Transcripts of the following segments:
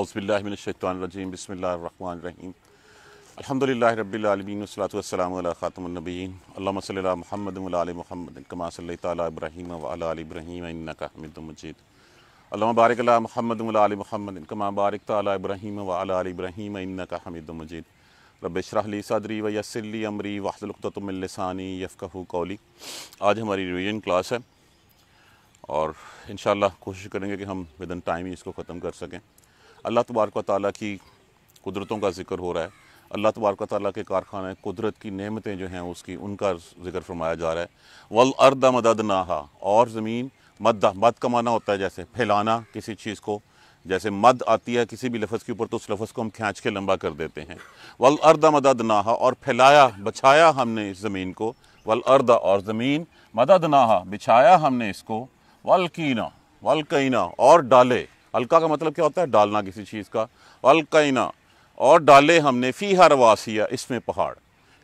अज़बिल्लिनशैतरजीम बसमीम अलहमदिल्ला रबीआलमीन वसलातल ख़ातमनबीन अल्लासल महमद महमद कमा वालब्रहीमजीद अल्लाबारक महमद महमद कमा बारक तब्राहीम वाल मजीद रबशरली सदरी व यसली अमरी वाहतमलसानी यफ़ू कौली आज हमारी रिविजन क्लास है और इन कोशिश करेंगे कि हम विद इन टाइम ही इसको ख़त्म कर सकें अल्लाह तबारक ताली की कुदरतों का जिक्र हो रहा है अल्लाह तबारक ताली के कारखाना कुदरत की नमतें जो हैं उसकी उनका जिक्र फरमाया जा रहा है वल अर्दा मदद नाहा और ज़मीन मद मद कमाना होता है जैसे फैलाना किसी चीज़ को जैसे मद आती है किसी भी लफ्ज़ के ऊपर तो उस लफ्ज़ को हम खींच के लंबा कर देते हैं वल अर्द मदद नाहा और फैलाया बछाया हमने इस ज़मीन को वल अर्द और ज़मीन मदद नाहा बिछाया हमने इसको वल कीना वल कीना और डाले अलका का मतलब क्या होता है डालना किसी चीज़ का अलकाइना और डाले हमने फ़ी हर वासिया इसमें पहाड़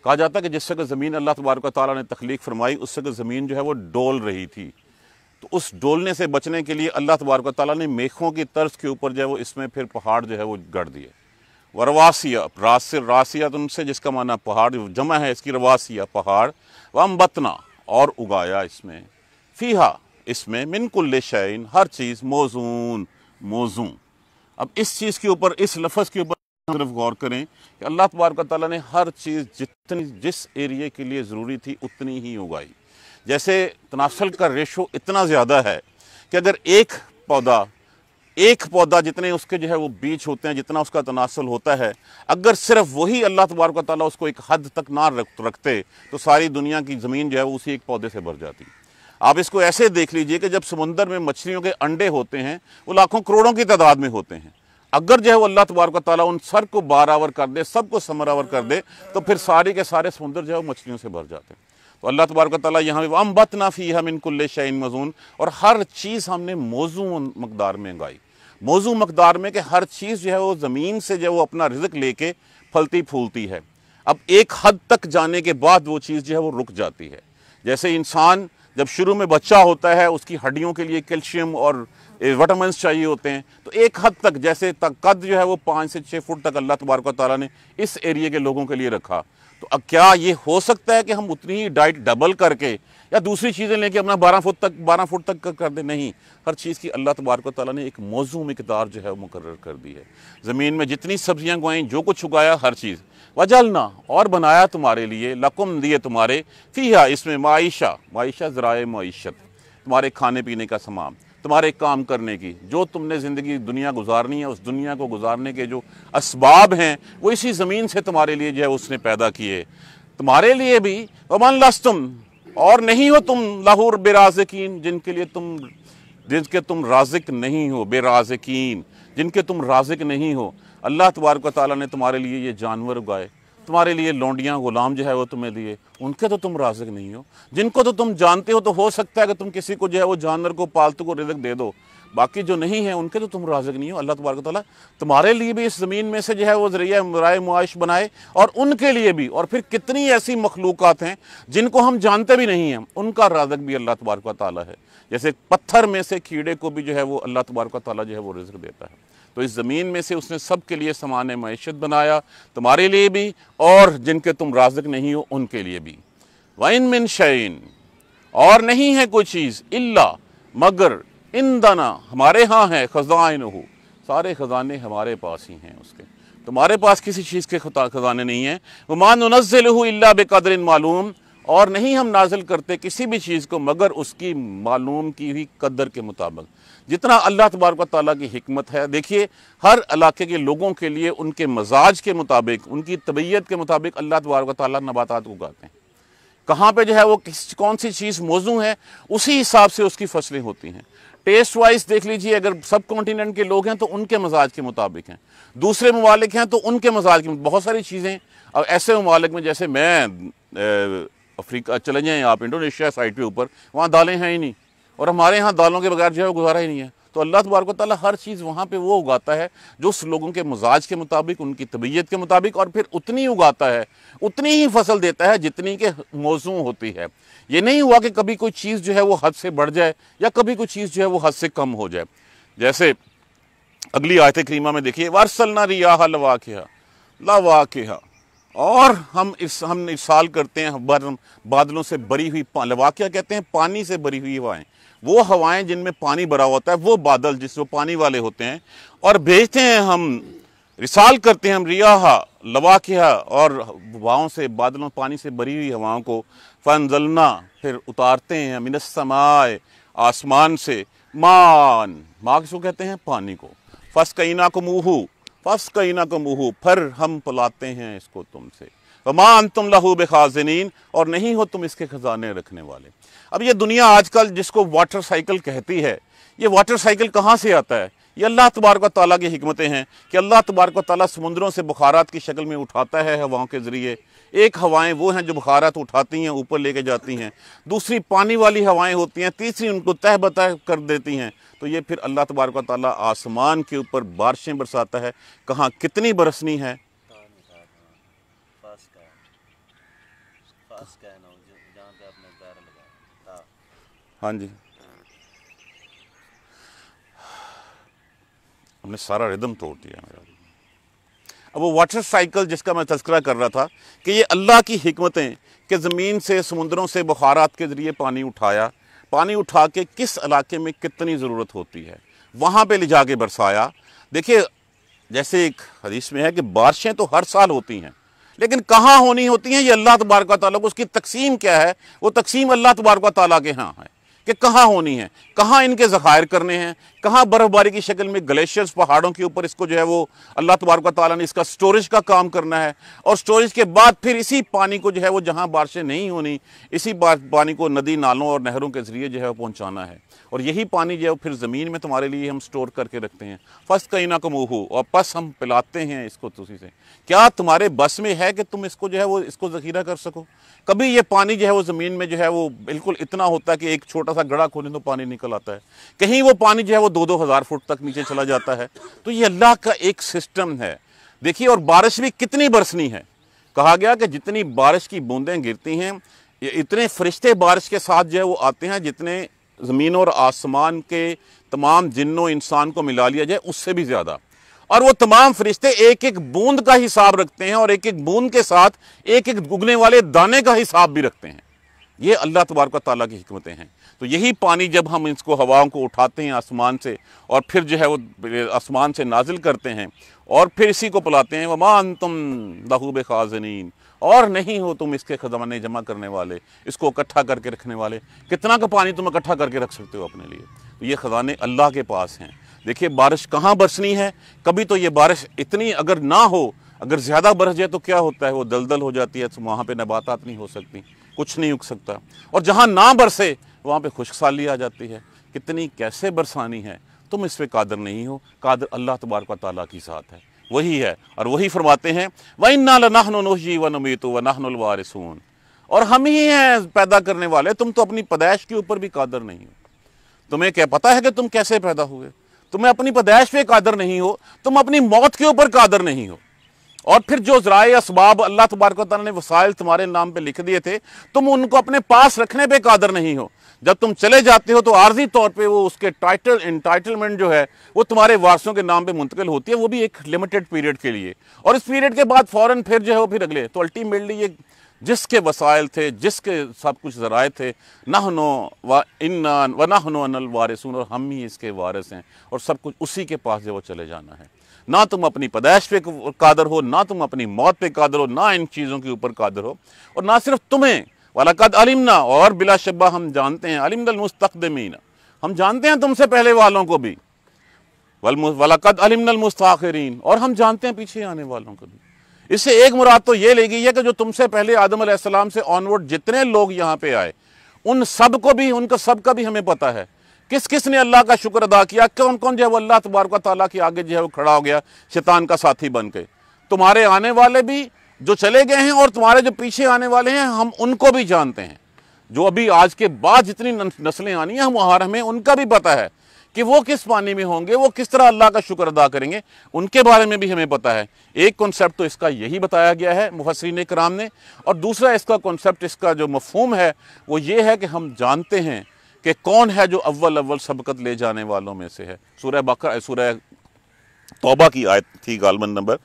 कहा जाता है कि जिससे कि ज़मीन अल्लाह तबारक ताली ने तख्लीक फरमाई उससे कि ज़मीन जो है वो डोल रही थी तो उस डोलने से बचने के लिए अल्लाह तबारक ताली ने मेखों की तर्ज के ऊपर जो है वो इसमें फिर पहाड़ जो है वो गढ़ दिए वरवासिया रास रासिया तो उनसे जिसका माना पहाड़ जमा है इसकी रवासिया पहाड़ वम बतना और उगाया इसमें फ़ीहा इसमें मिनकुल्ले शैन हर चीज़ मौजून मौजू अब इस चीज़ के ऊपर इस लफ्ज़ के ऊपर सिर्फ गौर करें कि अल्लाह तबारक ताली ने हर चीज़ जितनी जिस एरिए के लिए ज़रूरी थी उतनी ही उगाई जैसे तनासल का रेशो इतना ज़्यादा है कि अगर एक पौधा एक पौधा जितने उसके जो है वो बीज होते हैं जितना उसका तनासल होता है अगर सिर्फ वही अल्लाह तबारक ताली उसको एक हद तक ना रख रखते तो सारी दुनिया की ज़मीन जो है वो उसी एक पौधे से भर जाती आप इसको ऐसे देख लीजिए कि जब समुंदर में मछलियों के अंडे होते हैं वो लाखों करोड़ों की तादाद में होते हैं अगर जो है वो अल्लाह तबारक ताली उन सर को बारावर कर दे सबको समरावर कर दे तो फिर सारे के सारे समुंदर जो है वो मछलियों से भर जाते हैं तो अल्लाह तबारक ताली यहाँ पर अम बत नाफ़ी हम इनकुल्ल शाइन मजून और हर चीज़ हमने मौजू मकदार में उगाई मौजू मकदार में कि हर चीज़ जो है वो ज़मीन से जो है वो अपना रिजक लेके फलती फूलती है अब एक हद तक जाने के बाद वो चीज़ जो है वो रुक जाती है जैसे इंसान जब शुरू में बच्चा होता है उसकी हड्डियों के लिए कैल्शियम और विटामिन चाहिए होते हैं तो एक हद तक जैसे तक कद जो है वो पाँच से छः फुट तक अल्लाह तबारक ताली ने इस एरिए के लोगों के लिए रखा तो अब क्या ये हो सकता है कि हम उतनी ही डाइट डबल करके या दूसरी चीज़ें लेके अपना बारह फुट तक बारह फुट तक कर दें नहीं हर चीज़ की अल्लाह तबारक ताली ने एक मौजू मकदार जो है वो मुकर कर दी है ज़मीन में जितनी सब्जियाँ उगाएँ जो कुछ उगाया हर चीज़ वजलना और बनाया तुम्हारे लिए लकुम दिए तुम्हारे फ़िया इसमें मायशा मायशा ज़रा मीशत तुम्हारे खाने पीने का सामान तुम्हारे काम करने की जो तुमने ज़िंदगी दुनिया गुजारनी है उस दुनिया को गुजारने के जो इसबाब हैं वो इसी ज़मीन से तुम्हारे लिए जो है उसने पैदा किए तुम्हारे लिए भी वमन लस तुम और नहीं हो तुम लाहौर बेराजकिन जिनके लिए तुम जिनके तुम राजिक नहीं हो बेराजकिन जिनके तुम राजिक नहीं हो अल्लाह तबारक ताली ने तुम्हारे लिए ये जानवर उगाए तुम्हारे लिए लौंडियाँ गुलाम जो है वो तुम्हें दिए उनके तो तुम राजिक नहीं हो जिनको तो तुम जानते हो तो हो सकता है कि तुम किसी को जो है वो जानवर को पालतू को रिजक दे दो बाकी जो नहीं है उनके तो तुम राजिक नहीं हो अल्लाह तबारक ताली तुम्हारे लिए भी इस ज़मीन में से जो है वो ज़रिया राय मुआश बनाए और उनके लिए भी और फिर कितनी ऐसी मखलूक हैं जिनको हम जानते भी नहीं हैं उनका राजक भी अल्लाह तबारक ताली है जैसे पत्थर में से कीड़े को भी जो है वो अल्लाह तबारक ताली जो है वो रिज्क देता है तो इस ज़मीन में से उसने सब के लिए समान मैशत बनाया तुम्हारे लिए भी और जिनके तुम राजक नहीं हो उनके लिए भी वाइन मिन शैन और नहीं है कोई चीज़ इल्ला मगर इन दाना हमारे यहाँ है ख़जान हो सारे ख़जाने हमारे पास ही हैं उसके तुम्हारे पास किसी चीज़ के ख़जाने नहीं हैं वमान नज़ल हो अल्ला बेकदर मालूम और नहीं हम नाजिल करते किसी भी चीज़ को मगर उसकी मालूम की हुई कदर के मुताबिक जितना अल्लाह तबारक ताली की हमत है देखिए हर इलाके के लोगों के लिए उनके मजाज के मुताबिक उनकी तबीयत के मुताबिक अल्लाह तबारक ताली नबातात को उगाते हैं कहाँ पर जो है वो किस कौन सी चीज़ मौजू है उसी हिसाब से उसकी फसलें होती हैं टेस्ट वाइज देख लीजिए अगर सब कॉन्टीनेंट के लोग हैं तो उनके मजाज के मुताबिक हैं दूसरे ममालिक हैं तो उनके मजाज के बहुत सारी चीज़ें अब ऐसे ममालिक में जैसे मैं अफ्रीका चले जाएँ आप इंडोनेशिया साइड के ऊपर वहाँ दालें हैं ही नहीं और हमारे यहाँ दालों के बगैर जो है वो गुजारा ही नहीं है तो अल्लाह तबारक ताली हर चीज़ वहाँ पर वो उगाता है जो उस लोगों के मजाज के मुताबिक उनकी तबीयत के मुताबिक और फिर उतनी उगाता है उतनी ही फसल देता है जितनी के मौजू होती है ये नहीं हुआ कि कभी कोई चीज़ जो है वो हद से बढ़ जाए या कभी कोई चीज़ जो है वो हद से कम हो जाए जैसे अगली आयत करीमा में देखिए ना रिया लवा के लवा के और हम इस हम इसाल करते हैं बर बादलों से भरी हुई लवा क्या कहते हैं पानी से भरी हुई हवाएं वो हवाएं जिनमें पानी भरा होता है वो बादल जिस वो पानी वाले होते हैं और भेजते हैं हम रिसाल करते हैं हम रियाहा लवाकिया और हवाओं से बादलों पानी से भरी हुई हवाओं को फनजलना फिर उतारते हैं मिनसमाए आसमान से मान माँ किसको कहते हैं पानी को फस कईना को मुँह फस कहीं ना कमूहू फर हम पलाते हैं इसको तुमसे वमान तुम लहू बेखाजनीन और नहीं हो तुम इसके ख़जाने रखने वाले अब ये दुनिया आजकल जिसको वाटर साइकिल कहती है ये वाटर साइकिल कहाँ से आता है ये अल्लाह तबारक ताली की हमतें हैं कि अल्लाह तबारक ताली समुंदरों से बुखारात की शक्ल में उठाता है हवाओं के ज़रिए एक हवाएं वो हैं जो बुखारात उठाती हैं ऊपर लेके जाती हैं दूसरी पानी वाली हवाएं होती हैं तीसरी उनको तह बतह कर देती हैं तो ये फिर अल्लाह तबारक ताली आसमान के ऊपर बारिशें बरसाता है कहाँ कितनी बरसनी है हाँ जी हमने सारा रिदम तोड़ दिया मेरा अब वो वाटर साइकिल जिसका मैं तस्करा कर रहा था कि ये अल्लाह की हमतें कि ज़मीन से समुंदरों से बुखारात के ज़रिए पानी उठाया पानी उठा के किस इलाके में कितनी ज़रूरत होती है वहाँ पे ले जाके बरसाया देखिए जैसे एक हदीस में है कि बारिशें तो हर साल होती हैं लेकिन कहाँ होनी होती हैं ये अल्लाह तबारक ताली उसकी तकसीम क्या है वो तकसीम अल्लाह तबारक ताली के यहाँ है कि कहाँ होनी है कहाँ इनके ज़खायर करने हैं कहाँ बर्फ़बारी की शक्ल में ग्लेशियर्स पहाड़ों के ऊपर इसको जो है वो अल्लाह तबारक ताली ने इसका स्टोरेज का काम करना है और स्टोरेज के बाद फिर इसी पानी को जो है वो जहाँ बारिशें नहीं होनी इसी पानी को नदी नालों और नहरों के ज़रिए जो है वो पहुँचाना है और यही पानी जो है वो फिर ज़मीन में तुम्हारे लिए हम स्टोर करके रखते हैं फर्स्ट कहीं ना कम हो और बस हम पिलाते हैं इसको तुसी से क्या तुम्हारे बस में है कि तुम इसको जो है वो इसको ज़खीरा कर सको कभी ये पानी जो है वो ज़मीन में जो है वो बिल्कुल इतना होता है कि एक छोटा सा गड़ा खोलें तो पानी निकल आता है कहीं वो पानी जो है वो दो दो हज़ार फुट तक नीचे चला जाता है तो ये अल्लाह का एक सिस्टम है देखिए और बारिश भी कितनी बरसनी है कहा गया कि जितनी बारिश की बूंदें गिरती हैं इतने फरिश्ते बारिश के साथ जो है वो आते हैं जितने ज़मीन और आसमान के तमाम जिनों इंसान को मिला लिया जाए उससे भी ज़्यादा और वो तमाम फरिश्ते एक एक बूंद का हिसाब रखते हैं और एक एक बूंद के साथ एक एक गुगने वाले दाने का हिसाब भी रखते हैं ये अल्लाह तबारक ताली की हमतें हैं तो यही पानी जब हम इसको हवाओं को उठाते हैं आसमान से और फिर जो है वो आसमान से नाजिल करते हैं और फिर इसी को पलाते हैं वमान तुम लहूब खाजनीन और नहीं हो तुम इसके खजाने जमा करने वाले इसको इकट्ठा करके रखने वाले कितना का पानी तुम इकट्ठा करके रख सकते हो अपने लिए तो ये ख़जाने अल्लाह के पास हैं देखिए बारिश कहाँ बरसनी है कभी तो ये बारिश इतनी अगर ना हो अगर ज़्यादा बरस जाए तो क्या होता है वो दलदल हो जाती है तो वहाँ पर नबातात नहीं हो सकती कुछ नहीं उग सकता और जहाँ ना बरसे वहाँ पर साली आ जाती है कितनी कैसे बरसानी है तुम इस पर कादर नहीं हो कादर अल्लाह तबारक ताली की साथ है वही है और वही फरमाते हैं वही नालनाहनोशी व नमीत व नाहनवारसून और हम ही हैं पैदा करने वाले तुम तो अपनी पैदाइश के ऊपर भी कादर नहीं हो तुम्हें क्या पता है कि तुम कैसे पैदा हुए तुम्हें अपनी पैदाइश पे कादर नहीं हो तुम अपनी मौत के ऊपर कादर नहीं हो और फिर जो जराए इसबाब अल्लाह तबारक ने वसाइल तुम्हारे नाम पे लिख दिए थे तुम उनको अपने पास रखने पे कादर नहीं हो जब तुम चले जाते हो तो आर्जी तौर पे वो उसके टाइटल इंटाइटलमेंट जो है वो तुम्हारे वारसों के नाम पे मुंतकिल होती है वो भी एक लिमिटेड पीरियड के लिए और इस पीरियड के बाद फ़ौरन फिर जो है वो फिर अगले तो अल्टीमेटली ये जिसके वसायल थे जिसके सब कुछ ज़राए थे नहनो व ना व नहनो अनल वारिसून और हम ही इसके वारिस हैं और सब कुछ उसी के पास जो वो चले जाना है ना तुम अपनी पैदाइश पे कादर हो ना तुम अपनी मौत पे कादर हो ना इन चीज़ों के ऊपर कादर हो और ना सिर्फ तुम्हें वलकद अलिमना और बिला शब्बा हम जानते हैं मुस्तकदमीन हम जानते हैं तुमसे पहले वालों को भी वलकद अलिमनलमुस्ताखरीन और हम जानते हैं पीछे आने वालों को भी इससे एक मुराद तो ये ले गई है कि जो तुमसे पहले आदम आसमाम से ऑनवर्ड जितने लोग यहाँ पे आए उन सब को भी उनका सब का भी हमें पता है किस किस ने अल्लाह का शुक्र अदा किया कौन कौन जो है वो अल्लाह तबारक ताली के आगे जो है वो खड़ा हो गया शैतान का साथी बन के तुम्हारे आने वाले भी जो चले गए हैं और तुम्हारे जो पीछे आने वाले हैं हम उनको भी जानते हैं जो अभी आज के बाद जितनी नस्लें आनी हैं हमारा हमें उनका भी पता है कि वो किस पानी में होंगे वो किस तरह अल्लाह का शुक्र अदा करेंगे उनके बारे में भी हमें पता है एक कॉन्सेप्ट तो इसका यही बताया गया है मुफसरीन कराम ने और दूसरा इसका कॉन्सेप्ट इसका जो मफहम है वो ये है कि हम जानते हैं कि कौन है जो अव्वल अव्वल सबकत ले जाने वालों में से है सूर्य बकर सूर्य तोबा की आयत थी गालमन नंबर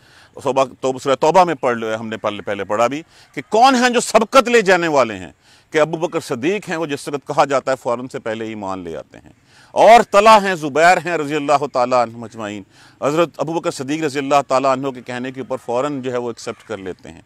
सोबा तो सूर्य तौबा में पढ़ हमने पहले पढ़ा भी कि कौन हैं जो सबकत ले जाने वाले हैं कि अबू बकर सदीक हैं वो जिस वक्त कहा जाता है फ़ौरन से पहले ईमान ले आते हैं और तला हैं ज़ुबैर हैं रज़ी अल्लाह तजमाइन हज़रत अबू बकर सदीक रज़ी अल्लाह तहों के कहने के ऊपर फ़ौर जो है वो एक्सेप्ट कर लेते हैं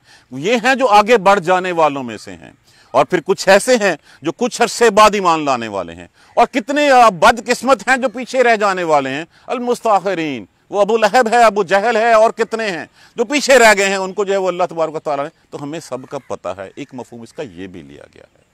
ये हैं जो आगे बढ़ जाने वालों में से हैं और फिर कुछ ऐसे हैं जो कुछ अरसे बाद ईमान लाने वाले हैं और कितने बदकिस्मत हैं जो पीछे रह जाने वाले हैं अलमुस्ताखरीन वो अबू लहब है अबू जहल है और कितने हैं जो पीछे रह गए हैं उनको जो है वो अल्लाह तबारक ताली ने तो हमें सब का पता है एक मफहम इसका ये भी लिया गया है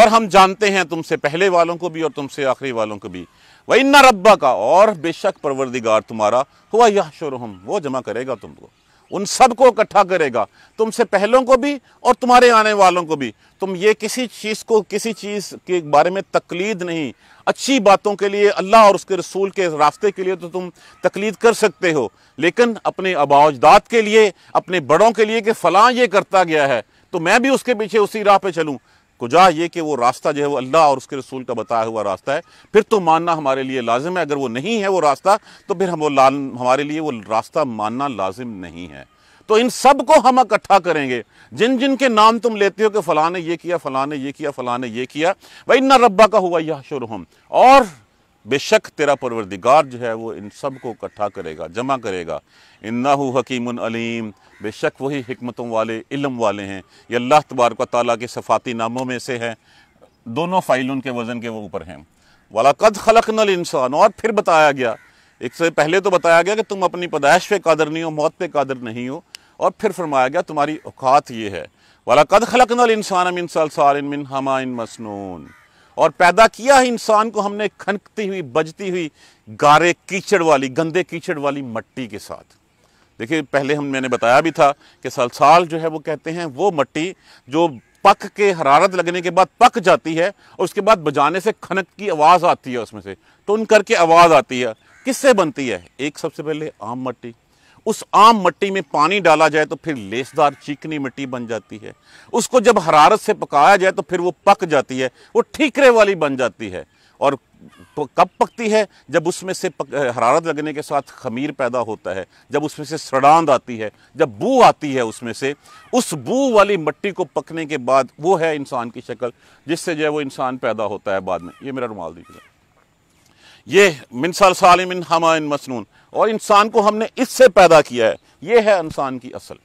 और हम जानते हैं तुमसे पहले वालों को भी और तुमसे आखिरी वालों को भी वही इन्ना रब्बा का और बेशक परवरदिगार तुम्हारा हुआ यह शोरहम वो जमा करेगा तुमको उन सबको इकट्ठा करेगा तुमसे पहलों को भी और तुम्हारे आने वालों को भी तुम ये किसी चीज़ को किसी चीज़ के बारे में तकलीद नहीं अच्छी बातों के लिए अल्लाह और उसके रसूल के रास्ते के लिए तो तुम तकलीद कर सकते हो लेकिन अपने अबावजदात के लिए अपने बड़ों के लिए कि फ़लाँ ये करता गया है तो मैं भी उसके पीछे उसी राह पर चलूँ कुजा ये कि वो रास्ता जो है वो अल्लाह और उसके रसूल का बताया हुआ रास्ता है फिर तो मानना हमारे लिए लाजिम है अगर वो नहीं है वो रास्ता तो फिर हम वो हमारे लिए वो रास्ता मानना लाजिम नहीं है तो इन सब को हम इकट्ठा करेंगे जिन जिन के नाम तुम लेते हो कि फलाने ये किया फलाने ने ये किया फलाने ने ये किया भाई ना रब्बा का हुआ यह शुरू और बेशक तेरा परवरदिगार जो है वो इन सब को इकट्ठा करेगा जमा करेगा इन्ना हकीम अलीम बेशक वही हमतों वाले इलम वाले हैं ये अल्लाह तबारक ताली के सफ़ाती नामों में से है दोनों फ़ाइल उनके वज़न के वो ऊपर हैं वाला कद खलक नल इंसान और फिर बताया गया एक से पहले तो बताया गया कि तुम अपनी पैदाइश पे कादर नहीं हो मौत पे कादर नहीं हो और फिर फरमाया गया तुम्हारी औकात ये है वाला कद खलक नल इंसान अमिन सलसार मिन हमा इन मसनून और पैदा किया है इंसान को हमने खनकती हुई बजती हुई गारे कीचड़ वाली गंदे कीचड़ वाली मट्टी के साथ देखिए पहले हम मैंने बताया भी था कि सलसाल जो है वो कहते हैं वो मट्टी जो पक के हरारत लगने के बाद पक जाती है और उसके बाद बजाने से खनक की आवाज़ आती है उसमें से तो उन करके आवाज़ आती है किससे बनती है एक सबसे पहले आम मट्टी उस आम मट्टी में पानी डाला जाए तो फिर लेसदार चीकनी मिट्टी बन जाती है उसको जब हरारत से पकाया जाए तो फिर वो पक जाती है वो ठीकरे वाली बन जाती है और कब पकती है जब उसमें से पक, हरारत लगने के साथ खमीर पैदा होता है जब उसमें से सड़ांद आती है जब बू आती है उसमें से उस बू वाली मट्टी को पकने के बाद वो है इंसान की शक्ल जिससे जो है वो इंसान पैदा होता है बाद में ये मेरा रुमाल दीजिए ये मिनसल सालिमिन हमा इन मसनून और इंसान को हमने इससे पैदा किया है ये है इंसान की असल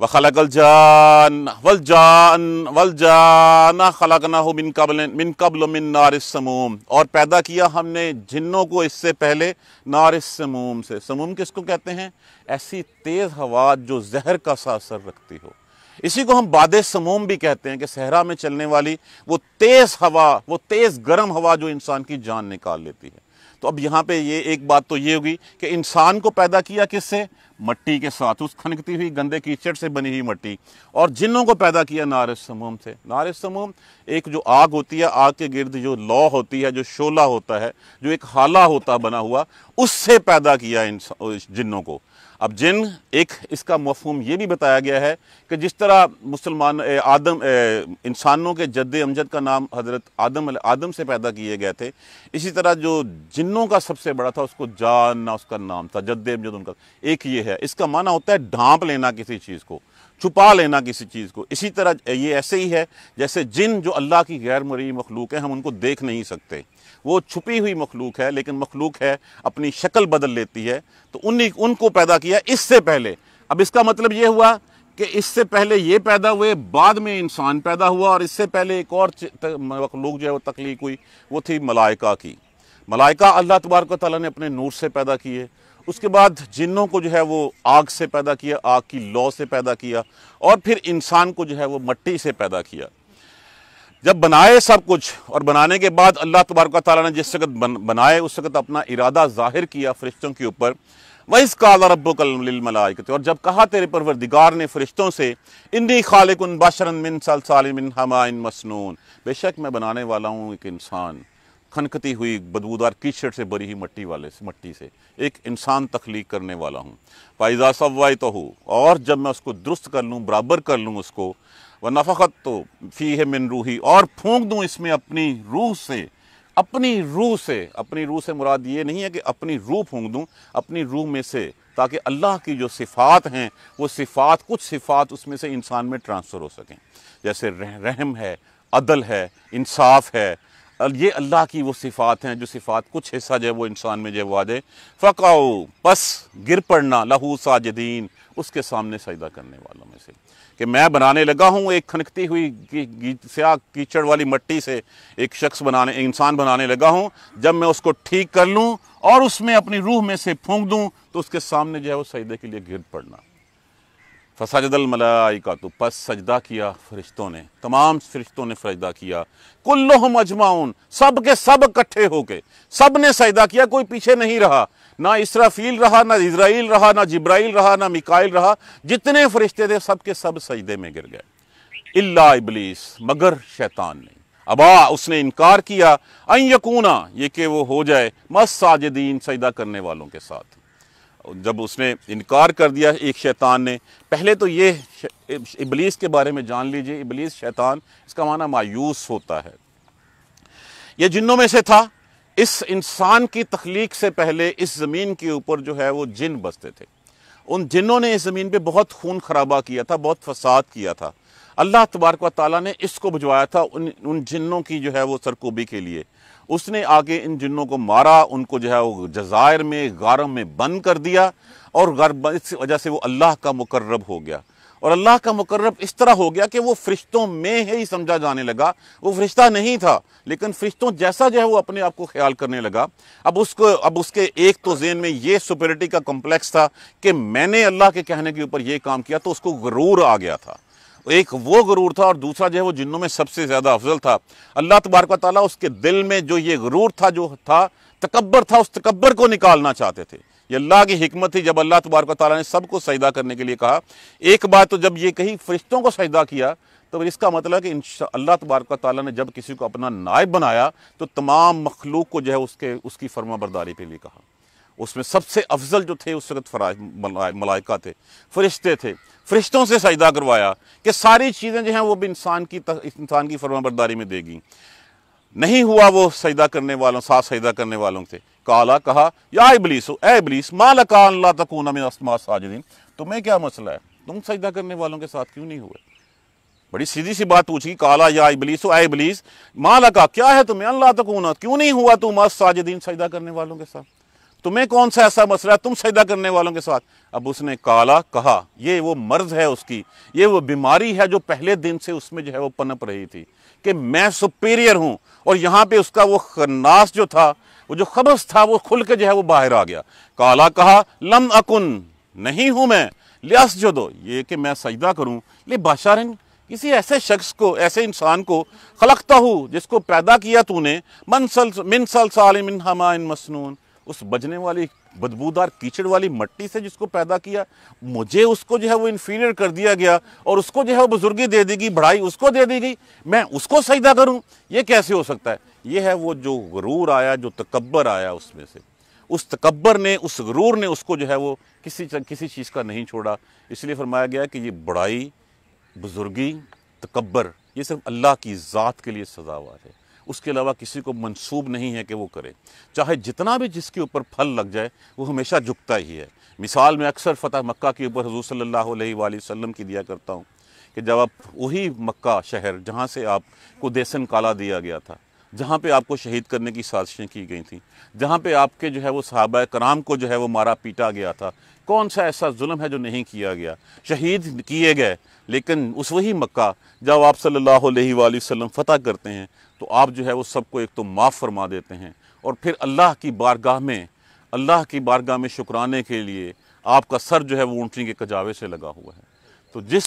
व खलकल जान वल हो मिन कबल मिन कबल मिन नारमूम और पैदा किया हमने जिन्नों को इससे पहले नारमूम से समूम को कहते हैं ऐसी तेज़ हवा जो जहर का सा असर रखती हो इसी को हम बाद समूम भी कहते हैं कि सहरा में चलने वाली वो तेज़ हवा वो तेज़ गर्म हवा जो इंसान की जान निकाल लेती है तो अब यहाँ पे ये एक बात तो ये होगी कि इंसान को पैदा किया किससे मट्टी के साथ उस खनकती हुई गंदे कीचड़ से बनी हुई मट्टी और जिन्हों को पैदा किया नारिस समूह से नारिस समूह एक जो आग होती है आग के गिर्द जो लौ होती है जो शोला होता है जो एक हाला होता बना हुआ उससे पैदा किया जिन्हों को अब जिन एक इसका मफहम ये भी बताया गया है कि जिस तरह मुसलमान आदम इंसानों के जद अमजद का नाम हज़रत आदम आदम से पैदा किए गए थे इसी तरह जो जिन्नों का सबसे बड़ा था उसको जानना उसका नाम था जद अमजद उनका एक ये है इसका माना होता है ढांप लेना किसी चीज़ को छुपा लेना किसी चीज़ को इसी तरह ये ऐसे ही है जैसे जिन जो अल्लाह की गैर मरी मखलूक है हम उनको देख नहीं सकते वो छुपी हुई मखलूक है लेकिन मखलूक है अपनी शक्ल बदल लेती है तो उन्हीं उनको पैदा किया इससे पहले अब इसका मतलब ये हुआ कि इससे पहले ये पैदा हुए बाद में इंसान पैदा हुआ और इससे पहले एक और मखलूक जो है वो तख्लीक हुई वो थी मलाइका की मलाइका अल्लाह तबारक ताली ने अपने नूर से पैदा किए उसके बाद जिन्नों को जो है वो आग से पैदा किया आग की लौ से पैदा किया और फिर इंसान को जो है वो मट्टी से पैदा किया जब बनाए सब कुछ और बनाने के बाद अल्लाह तबारक ताली ने जिस वक्त बन, बनाए उस वक्त अपना इरादा जाहिर किया फरिश्तों के ऊपर इस काला रब्बो और जब कहा तेरे परवरदिगार ने फरिश्तों से इन्नी खालिक उन बशरन मिन सल मिन इन मसनून बेशक मैं बनाने वाला हूँ एक इंसान खनकती हुई बदबूदार कीचड़ से बरी हुई मट्टी वाले से मट्टी से एक इंसान तख्लीक करने वाला हूँ पाइजा सवाए तो हो और जब मैं उसको दुरुस्त कर लूँ बराबर कर लूँ उसको व नफ़त तो फ़ी है मिन रूही और फूंक दूँ इसमें अपनी रूह से अपनी रूह से अपनी रूह से मुराद ये नहीं है कि अपनी रूह फूंक दूँ अपनी रूह में से ताकि अल्लाह की जो सिफ़ात हैं वो सिफ़ात कुछ सिफ़ात उसमें से इंसान में ट्रांसफ़र हो सकें जैसे रह, रहम है अदल है इंसाफ है ये अल्लाह की वो सिफ़ात हैं जो सिफ़ात कुछ हिस्सा जो है वो इंसान में जो वो आ जाए फ़काओ पस गिर पड़ना लहू साजदीन उसके सामने सजदा करने वालों में से कि मैं बनाने लगा हूँ एक खनकती हुई स्या कीचड़ वाली मट्टी से एक शख्स बनाने इंसान बनाने लगा हूँ जब मैं उसको ठीक कर लूँ और उसमें अपनी रूह में से फूंक दूँ तो उसके सामने जो है वो सजदे के लिए गिर पड़ना मलाई का तो पस सजदा किया फरिश्तों ने तमाम फरिश्तों ने सजदा किया कुल्लो मजमा सब के सब इकट्ठे होके सब ने सजदा किया कोई पीछे नहीं रहा ना इसराफील रहा ना इसराइल रहा ना जब्राइल रहा ना मिकाइल रहा जितने फरिश्ते थे सब के सब सजदे में गिर गए इल्ला इबलीस मगर शैतान नहीं अबा उसने इनकार किया अं यकूना ये कि वो हो जाए मस साजिदीन सजदा करने वालों के साथ जब उसने इनकार कर दिया एक शैतान ने पहले तो ये इबलीस के बारे में जान लीजिए इबलीस शैतान इसका माना मायूस होता है ये जिन्नों में से था इस इंसान की तख्लीक से पहले इस ज़मीन के ऊपर जो है वो जिन बसते थे उन जिनों ने इस ज़मीन पे बहुत खून खराबा किया था बहुत फसाद किया था अल्लाह तबारक ताली ने इसको भिजवाया था उन उन जिनों की जो है वो सरकोबी के लिए उसने आगे इन जिनों को मारा उनको जो है वो जजायर में गारों में बंद कर दिया और इस वजह से वो अल्लाह का मुकर्रब हो गया और अल्लाह का मुकर्रब इस तरह हो गया कि वो फरिश्तों में ही समझा जाने लगा वो फरिश्ता नहीं था लेकिन फरिश्तों जैसा जो है वो अपने आप को ख्याल करने लगा अब उसको अब उसके एक तो जेन में ये सुपेरिटी का कॉम्प्लेक्स था कि मैंने अल्लाह के कहने के ऊपर ये काम किया तो उसको गरूर आ गया था एक वो गरूर था और दूसरा जो है वो जिनों में सबसे ज़्यादा अफजल था अल्लाह तबारक ताली उसके दिल में जो ये गरूर था जो था तकबर था उस तकबर को निकालना चाहते थे ये अल्लाह की हमत थी जब अल्लाह तबारक ताली ने सबको सजदा करने के लिए कहा एक बात तो जब ये कही फरिश्तों को सजदा किया तो इसका मतलब कि इन अल्लाह तबारक ताली ने जब किसी को अपना नायब बनाया तो तमाम मखलूक को जो है उसके उसकी फर्मा बरदारी के लिए कहा उसमें सबसे अफजल जो थे उस वक्त फराज मलाइका थे फरिश्ते थे फरिश्तों से सजदा करवाया कि सारी चीज़ें जो हैं वो भी इंसान की इंसान की फर्मा बरदारी में देगी नहीं हुआ वो सजदा करने वालों साथ सजदा करने वालों से काला कहा या इबलीस ए इबलीस माला अल्लाह तकून असमा साजिदीन तुम्हें क्या मसला है तुम सजदा करने वालों के साथ क्यों नहीं हुए बड़ी सीधी सी बात पूछी काला या इबलीस ए इबलीस माला का क्या है तुम्हें अल्लाह तकून क्यों नहीं हुआ तुम अस साजिदीन सजदा करने वालों के साथ तुम्हें कौन सा ऐसा मसला तुम सजदा करने वालों के साथ अब उसने काला कहा ये वो मर्ज है उसकी ये वो बीमारी है जो पहले दिन से उसमें जो है वो पनप रही थी कि मैं सुपीरियर हूँ और यहाँ पे उसका वो खनास जो था वो जो खबस था वो खुल के जो है वो बाहर आ गया काला कहा लम अकुन नहीं हूँ मैं लियास जो दो ये कि मैं सजदा करूँ ले बाशारन किसी ऐसे शख्स को ऐसे इंसान को खलकता हूँ जिसको पैदा किया तूने मनसल मिनसल साल मिन हमा इन मसनून उस बजने वाली बदबूदार कीचड़ वाली मट्टी से जिसको पैदा किया मुझे उसको जो है वो इन्फीरियर कर दिया गया और उसको जो है वो बुजुर्गी दे दी गई बढ़ाई उसको दे दी गई मैं उसको सजदा करूं ये कैसे हो सकता है ये है वो जो गरूर आया जो तकबर आया उसमें से उस तकबर ने उस गरूर ने उसको जो है वो किसी किसी चीज़ का नहीं छोड़ा इसलिए फरमाया गया कि ये बढ़ाई बुजुर्गी तकबर ये सिर्फ अल्लाह की ज़ात के लिए सजावार है उसके अलावा किसी को मंसूब नहीं है कि वो करे चाहे जितना भी जिसके ऊपर फल लग जाए वो हमेशा झुकता ही है मिसाल में अक्सर फ़तह मक्का के ऊपर हजू सल्ला वसम की दिया करता हूँ कि जब आप वही मक्का शहर जहाँ से आपको देसन काला दिया गया था जहाँ पे आपको शहीद करने की साजिशें की गई थी जहाँ पे आपके जो है वो सहाबा कराम को जो है वो मारा पीटा गया था कौन सा ऐसा जुल्म है जो नहीं किया गया शहीद किए गए लेकिन उस वही मक्का जब आप सल्लल्लाहु अलैहि वसल्लम फ़तह करते हैं तो आप जो है वो सबको एक तो माफ़ फरमा देते हैं और फिर अल्लाह की बारगाह में अल्लाह की बारगाह में शुक्राने के लिए आपका सर जो है वो ऊँटनी के कजावे से लगा हुआ है तो जिस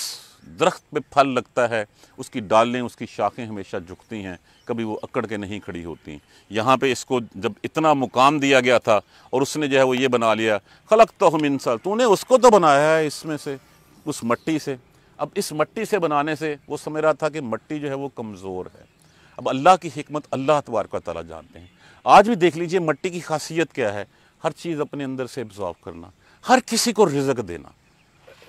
दरख्त पे फल लगता है उसकी डालें उसकी शाखें हमेशा झुकती हैं कभी वो अकड़ के नहीं खड़ी होती यहाँ पे इसको जब इतना मुकाम दिया गया था और उसने जो है वो ये बना लिया खलक तो हम इंसान तूने उसको तो बनाया है इसमें से उस मट्टी से अब इस मट्टी से बनाने से वो समझ रहा था कि मट्टी जो है वो कमज़ोर है अब अल्लाह की हमत अल्लाह तबार का तला जानते हैं आज भी देख लीजिए मट्टी की खासियत क्या है हर चीज़ अपने अंदर से एब्जॉर्व करना हर किसी को रिजक देना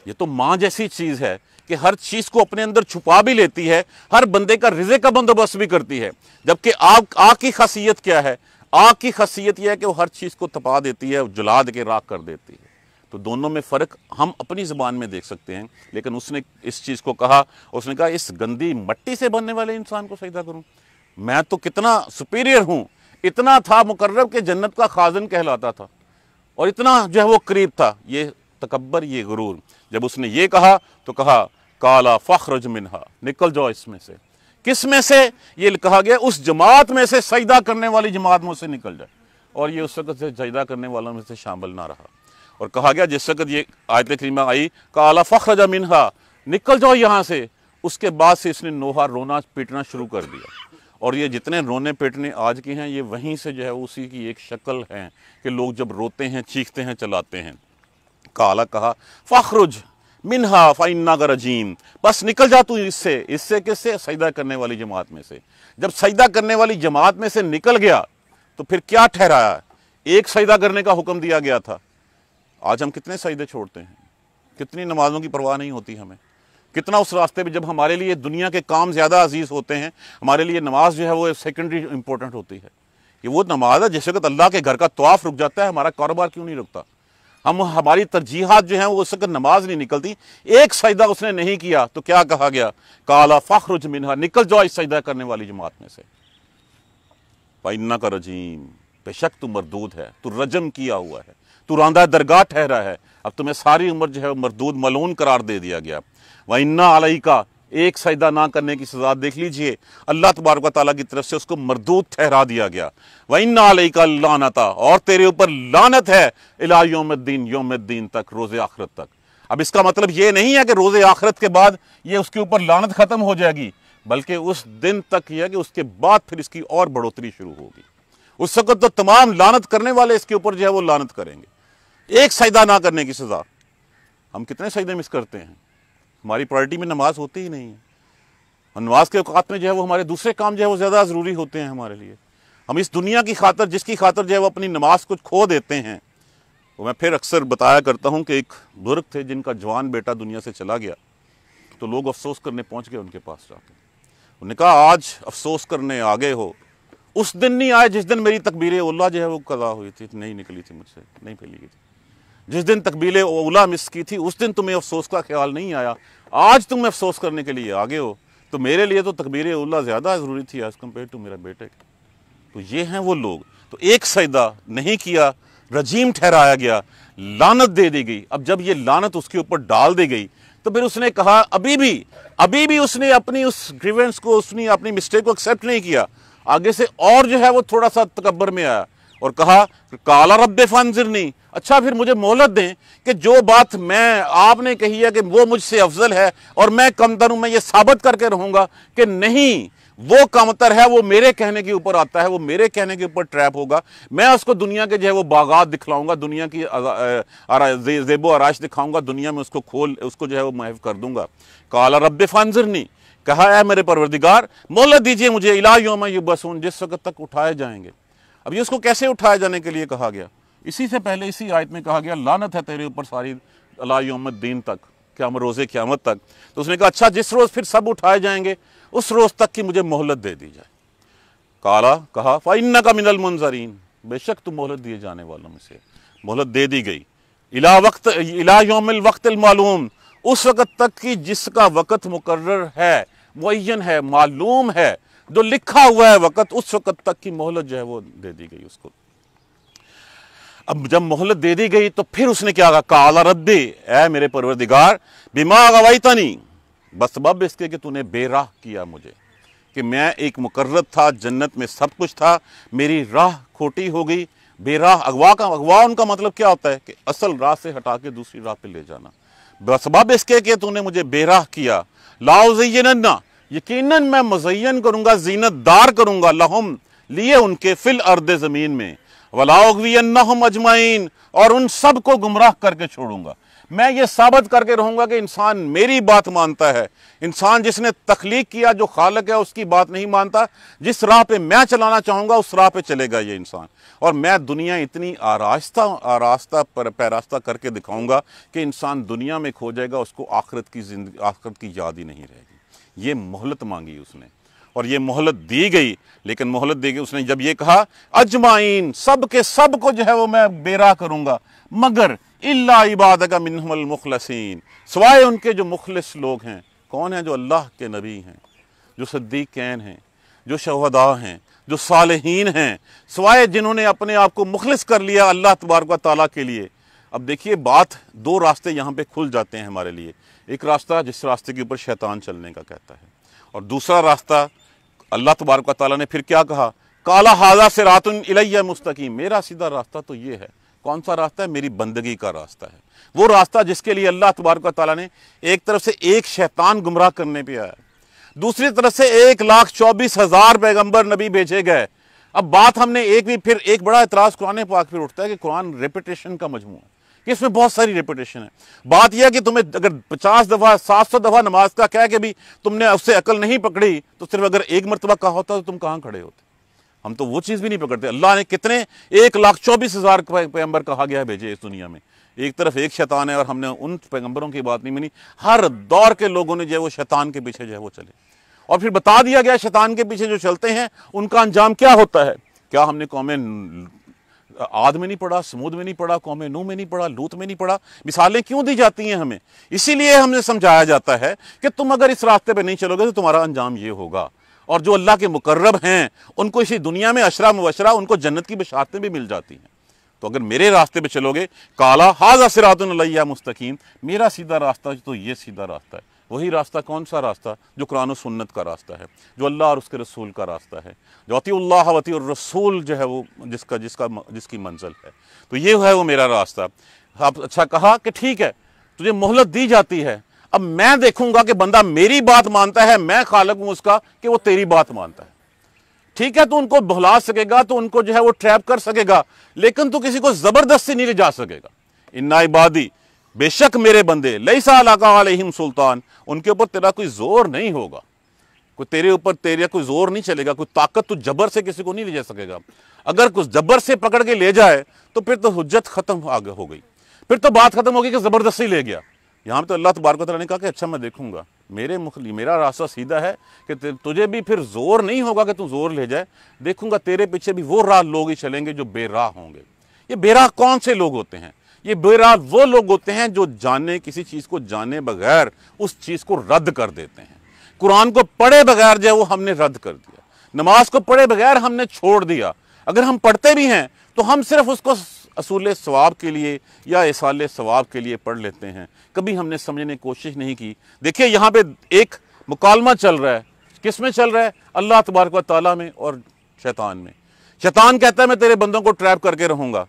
ये तो माँ जैसी चीज़ है कि हर चीज़ को अपने अंदर छुपा भी लेती है हर बंदे का रिजे का बंदोबस्त भी करती है जबकि आग आग की खासियत क्या है आग की खासियत यह है कि वो हर चीज़ को तपा देती है जला के राख कर देती है तो दोनों में फ़र्क हम अपनी ज़बान में देख सकते हैं लेकिन उसने इस चीज़ को कहा उसने कहा इस गंदी मट्टी से बनने वाले इंसान को सजदा करूं मैं तो कितना सुपीरियर हूं इतना था मुकर्रब के जन्नत का खाजन कहलाता था और इतना जो है वो करीब था ये तकबर ये गुरूर जब उसने ये कहा तो कहा काला फ़ख्रज मिनहा निकल जाओ इसमें से किस में से ये कहा गया उस जमात में से सजदा करने वाली जमात में से निकल जाए और ये उस वक्त से सजदा करने वालों में से शामिल ना रहा और कहा गया जिस वक्त ये आयत करीमा आई काला फ़ख्रजा मिनहा निकल जाओ यहाँ से उसके बाद से इसने नोहा रोना पीटना शुरू कर दिया और ये जितने रोने पेटने आज के हैं ये वहीं से जो है उसी की एक शक्ल हैं कि लोग जब रोते हैं चीखते हैं चलाते हैं काला कहा फ़खरुज मिनहा फ़ाइनागर रजीम बस निकल जा तू इससे इससे किससे सजदा करने वाली जमात में से जब सजदा करने वाली जमात में से निकल गया तो फिर क्या ठहराया एक सजदा करने का हुक्म दिया गया था आज हम कितने सजदे छोड़ते हैं कितनी नमाजों की परवाह नहीं होती हमें कितना उस रास्ते पर जब हमारे लिए दुनिया के काम ज़्यादा अजीज़ होते हैं हमारे लिए नमाज जो है वो सेकेंडरी इंपॉर्टेंट होती है कि वो नमाज है जिस वक्त अल्लाह के घर का तोाफ़ रुक जाता है हमारा कारोबार क्यों नहीं रुकता हम हमारी तरजीहत जो हैं वो उस नमाज नहीं निकलती एक सजदा उसने नहीं किया तो क्या कहा गया काला फ़खरुज मिनहा निकल जाओ इस सजदा करने वाली जमात में से पाइन्ना का रजीम बेशक तू मरदूद है तू रजम किया हुआ है तू रांदा दरगाह ठहरा है अब तुम्हें सारी उम्र जो है मरदूद मलून करार दे दिया गया वह इन्ना आलई का एक सजदा ना करने की सज़ा देख लीजिए अल्लाह तबारक तला की तरफ से उसको मरदूत ठहरा दिया गया वही नालई का लानता और तेरे ऊपर लानत है अला योम दीन तक रोज़ आखरत तक अब इसका मतलब ये नहीं है कि रोज़ आखरत के बाद ये उसके ऊपर लानत ख़त्म हो जाएगी बल्कि उस दिन तक यह कि उसके बाद फिर इसकी और बढ़ोतरी शुरू होगी उस वक्त तो तमाम लानत करने वाले इसके ऊपर जो है वो लानत करेंगे एक सजदा ना करने की सज़ा हम कितने सजदे मिस करते हैं हमारी प्रायोरिटी में नमाज होती ही नहीं है और नमाज के अवकात में जो है वो हमारे दूसरे काम जो है वो ज़्यादा ज़रूरी होते हैं हमारे लिए हम इस दुनिया की खातर जिसकी खातर जो है वो अपनी नमाज कुछ खो देते हैं तो मैं फिर अक्सर बताया करता हूँ कि एक बुजुर्ग थे जिनका जवान बेटा दुनिया से चला गया तो लोग अफसोस करने पहुँच गए उनके पास जाकर उन्होंने कहा आज अफसोस करने आगे हो उस दिन नहीं आए जिस दिन मेरी तकबीर उल्ला जो है वो कदा हुई थी नहीं निकली थी मुझसे नहीं फैली गई थी जिस दिन तकबीले ओला मिस की थी उस दिन तुम्हें अफसोस का ख्याल नहीं आया आज तुम अफसोस करने के लिए आगे हो तो मेरे लिए तो तकबीर ओला ज़्यादा ज़रूरी थी एज़ कम्पेयर टू मेरा बेटे तो ये हैं वो लोग तो एक सजदा नहीं किया रजीम ठहराया गया लानत दे दी गई अब जब ये लानत उसके ऊपर डाल दी गई तो फिर उसने कहा अभी भी अभी भी उसने अपनी उस ग्रीवेंस को उसने अपनी मिस्टेक को एक्सेप्ट नहीं किया आगे से और जो है वो थोड़ा सा तकबर में आया और कहा काला रब नहीं अच्छा फिर मुझे मोहलत दें कि जो बात मैं आपने कही है कि वो मुझसे अफजल है और मैं कमतर हूं मैं ये साबित करके रहूंगा कि नहीं वो कमतर है वो मेरे कहने के ऊपर आता है वो मेरे कहने के ऊपर ट्रैप होगा मैं उसको दुनिया के जो है वो बागात दिखलाऊंगा दुनिया की जेबो आराश दिखाऊंगा दुनिया में उसको खोल उसको जो है वो महफ कर दूंगा काला रब नहीं कहा है मेरे परवरदिगार मोहलत दीजिए मुझे इलाज योम बसून जिस वक्त तक उठाए जाएंगे अब ये उसको कैसे उठाए जाने के लिए कहा गया इसी से पहले इसी आयत में कहा गया लानत है तेरे ऊपर सारी अलायोमत दीन तक क्या रोज़े क़्यामत तक तो उसने कहा अच्छा जिस रोज़ फिर सब उठाए जाएंगे उस रोज़ तक की मुझे मोहलत दे दी जाए काला कहा फाइन का मिनल मंजरीन बेशक तुम मोहलत दिए जाने वालों में से मोहलत दे दी गई इला वक्त इला योमिल वक्त मालूम उस वक़्त तक की जिसका वक़्त मुकर्र है मुन है मालूम है जो लिखा हुआ है वक़्त उस वक़्त तक की मोहलत जो है वो दे दी गई उसको अब जब मोहलत दे दी गई तो फिर उसने क्या कहा काला रद्दे ऐ मेरे परवरदिगार बीमा नहीं बस बब इसके कि तूने बेराह किया मुझे कि मैं एक मुकर्रत था जन्नत में सब कुछ था मेरी राह खोटी हो गई बेराह अगवा का अगवा उनका मतलब क्या होता है कि असल राह से हटा के दूसरी राह पे ले जाना बसबब इसके कि तूने मुझे बेराह किया लाओ नन्ना यकीनन मैं मुजैन जीनत दार करूंगा लहम लिए उनके फिल अर्द ज़मीन में वलाउगवीनहम अजमाइन और उन सब को गुमराह करके छोड़ूंगा मैं ये साबित करके रहूंगा कि इंसान मेरी बात मानता है इंसान जिसने तख्लीक किया जो खालक है उसकी बात नहीं मानता जिस राह पे मैं चलाना चाहूँगा उस राह पे चलेगा ये इंसान और मैं दुनिया इतनी आरास्ता आरास्ता पर पैरास्ता करके दिखाऊंगा कि इंसान दुनिया में खो जाएगा उसको आखरत की जिंदगी आखरत की याद ही नहीं रहेगी ये मोहलत मांगी उसने और ये मोहलत दी गई लेकिन मोहलत दी गई उसने जब ये कहा अजमाइन सब के सब को जो है वो मैं बेरा करूंगा मगर इल्ला इबाद का मिनहमल मुखलसिन सवाए उनके जो मुखलस लोग हैं कौन है जो अल्लाह के नबी हैं जो सद्दीक कैन हैं जो शहदा हैं जो सालहीन हैं सवाए जिन्होंने अपने आप को मुखलस कर लिया अल्लाह तबारक ताली के लिए अब देखिए बात दो रास्ते यहाँ पे खुल जाते हैं हमारे लिए एक रास्ता जिस रास्ते के ऊपर शैतान चलने का कहता है और दूसरा रास्ता अल्लाह तबारक ताली ने फिर क्या कहा काला हाजा से रात इलैया मुस्तकीम मेरा सीधा रास्ता तो ये है कौन सा रास्ता है मेरी बंदगी का रास्ता है वो रास्ता जिसके लिए अल्लाह तबारक ताली ने एक तरफ से एक शैतान गुमराह करने पर आया दूसरी तरफ से एक लाख चौबीस हज़ार पैगम्बर नबी भेजे गए अब बात हमने एक भी फिर एक बड़ा एतराज़ कुरान पाक फिर उठता है कि कुरान रेपटेशन का मजमू है कि इसमें बहुत सारी रेपुटेशन है बात यह कि तुम्हें अगर पचास दफ़ा सात सौ दफ़ा नमाज का कह के भी तुमने उससे अकल नहीं पकड़ी तो सिर्फ अगर एक मरतबा कहा होता तो तुम कहाँ खड़े होते हम तो वो चीज़ भी नहीं पकड़ते अल्लाह ने कितने एक लाख चौबीस हज़ार पैगम्बर कहा गया है भेजे इस दुनिया में एक तरफ एक शैतान है और हमने उन पैगंबरों की बात नहीं मानी हर दौर के लोगों ने जो है वो शैतान के पीछे जो है वो चले और फिर बता दिया गया शैतान के पीछे जो चलते हैं उनका अंजाम क्या होता है क्या हमने कौमें आद में नहीं पढ़ा समूद में नहीं पढ़ा कौम नू में नहीं पढ़ा लूत में नहीं पढ़ा मिसालें क्यों दी जाती हैं हमें इसीलिए हमें समझाया जाता है कि तुम अगर इस रास्ते पर नहीं चलोगे तो तुम्हारा अंजाम ये होगा और जो अल्लाह के मुकर्रब हैं उनको इसी दुनिया में अशरा मुबशरा उनको जन्नत की बशारतें भी मिल जाती हैं तो अगर मेरे रास्ते पे चलोगे काला हाजा सिरातन मुस्तकीम मेरा सीधा रास्ता तो ये सीधा रास्ता है वही रास्ता कौन सा रास्ता जो कुरान सुन्नत का रास्ता है जो अल्लाह और उसके रसूल का रास्ता है जो अतील्लाह वती और रसूल जो है वो जिसका जिसका जिसकी मंजिल है तो ये है वो मेरा रास्ता आप अच्छा कहा कि ठीक है तुझे मोहलत दी जाती है अब मैं देखूंगा कि बंदा मेरी बात मानता है मैं खालक हूं उसका कि वो तेरी बात मानता है ठीक है तो उनको बहला सकेगा तो उनको जो है वो ट्रैप कर सकेगा लेकिन तू किसी को जबरदस्ती नहीं ले जा सकेगा इन्ना इबादी बेशक मेरे बंदे लईसा लाका सुल्तान उनके ऊपर तेरा कोई ज़ोर नहीं होगा कोई तेरे ऊपर तेरा कोई ज़ोर नहीं चलेगा कोई ताकत तो जबर से किसी को नहीं ले जा सकेगा अगर कुछ जबर से पकड़ के ले जाए तो फिर तो हजत ख़त्म हो गई फिर तो बात ख़त्म हो गई कि ज़बरदस्ती ले गया यहाँ पर तो अल्लाह तबारक ने कहा कि अच्छा मैं देखूंगा मेरे मुखली मेरा रास्ता सीधा है कि तुझे भी फिर ज़ोर नहीं होगा कि तू ज़ोर ले जाए देखूंगा तेरे पीछे भी वो राह लोग ही चलेंगे जो बेराह होंगे ये बेराह कौन से लोग होते हैं ये बेरा वो लोग होते हैं जो जाने किसी चीज़ को जाने बगैर उस चीज़ को रद्द कर देते हैं कुरान को पढ़े बगैर जो है वो हमने रद्द कर दिया नमाज को पढ़े बगैर हमने छोड़ दिया अगर हम पढ़ते भी हैं तो हम सिर्फ उसको असूल स्वाब के लिए या इसाल स्वाब के लिए पढ़ लेते हैं कभी हमने समझने की कोशिश नहीं की देखिए यहाँ पे एक मुकालमा चल रहा है किस में चल रहा है अल्लाह तबारक तला में और शैतान में शैतान कहता है मैं तेरे बंदों को ट्रैप करके रहूँगा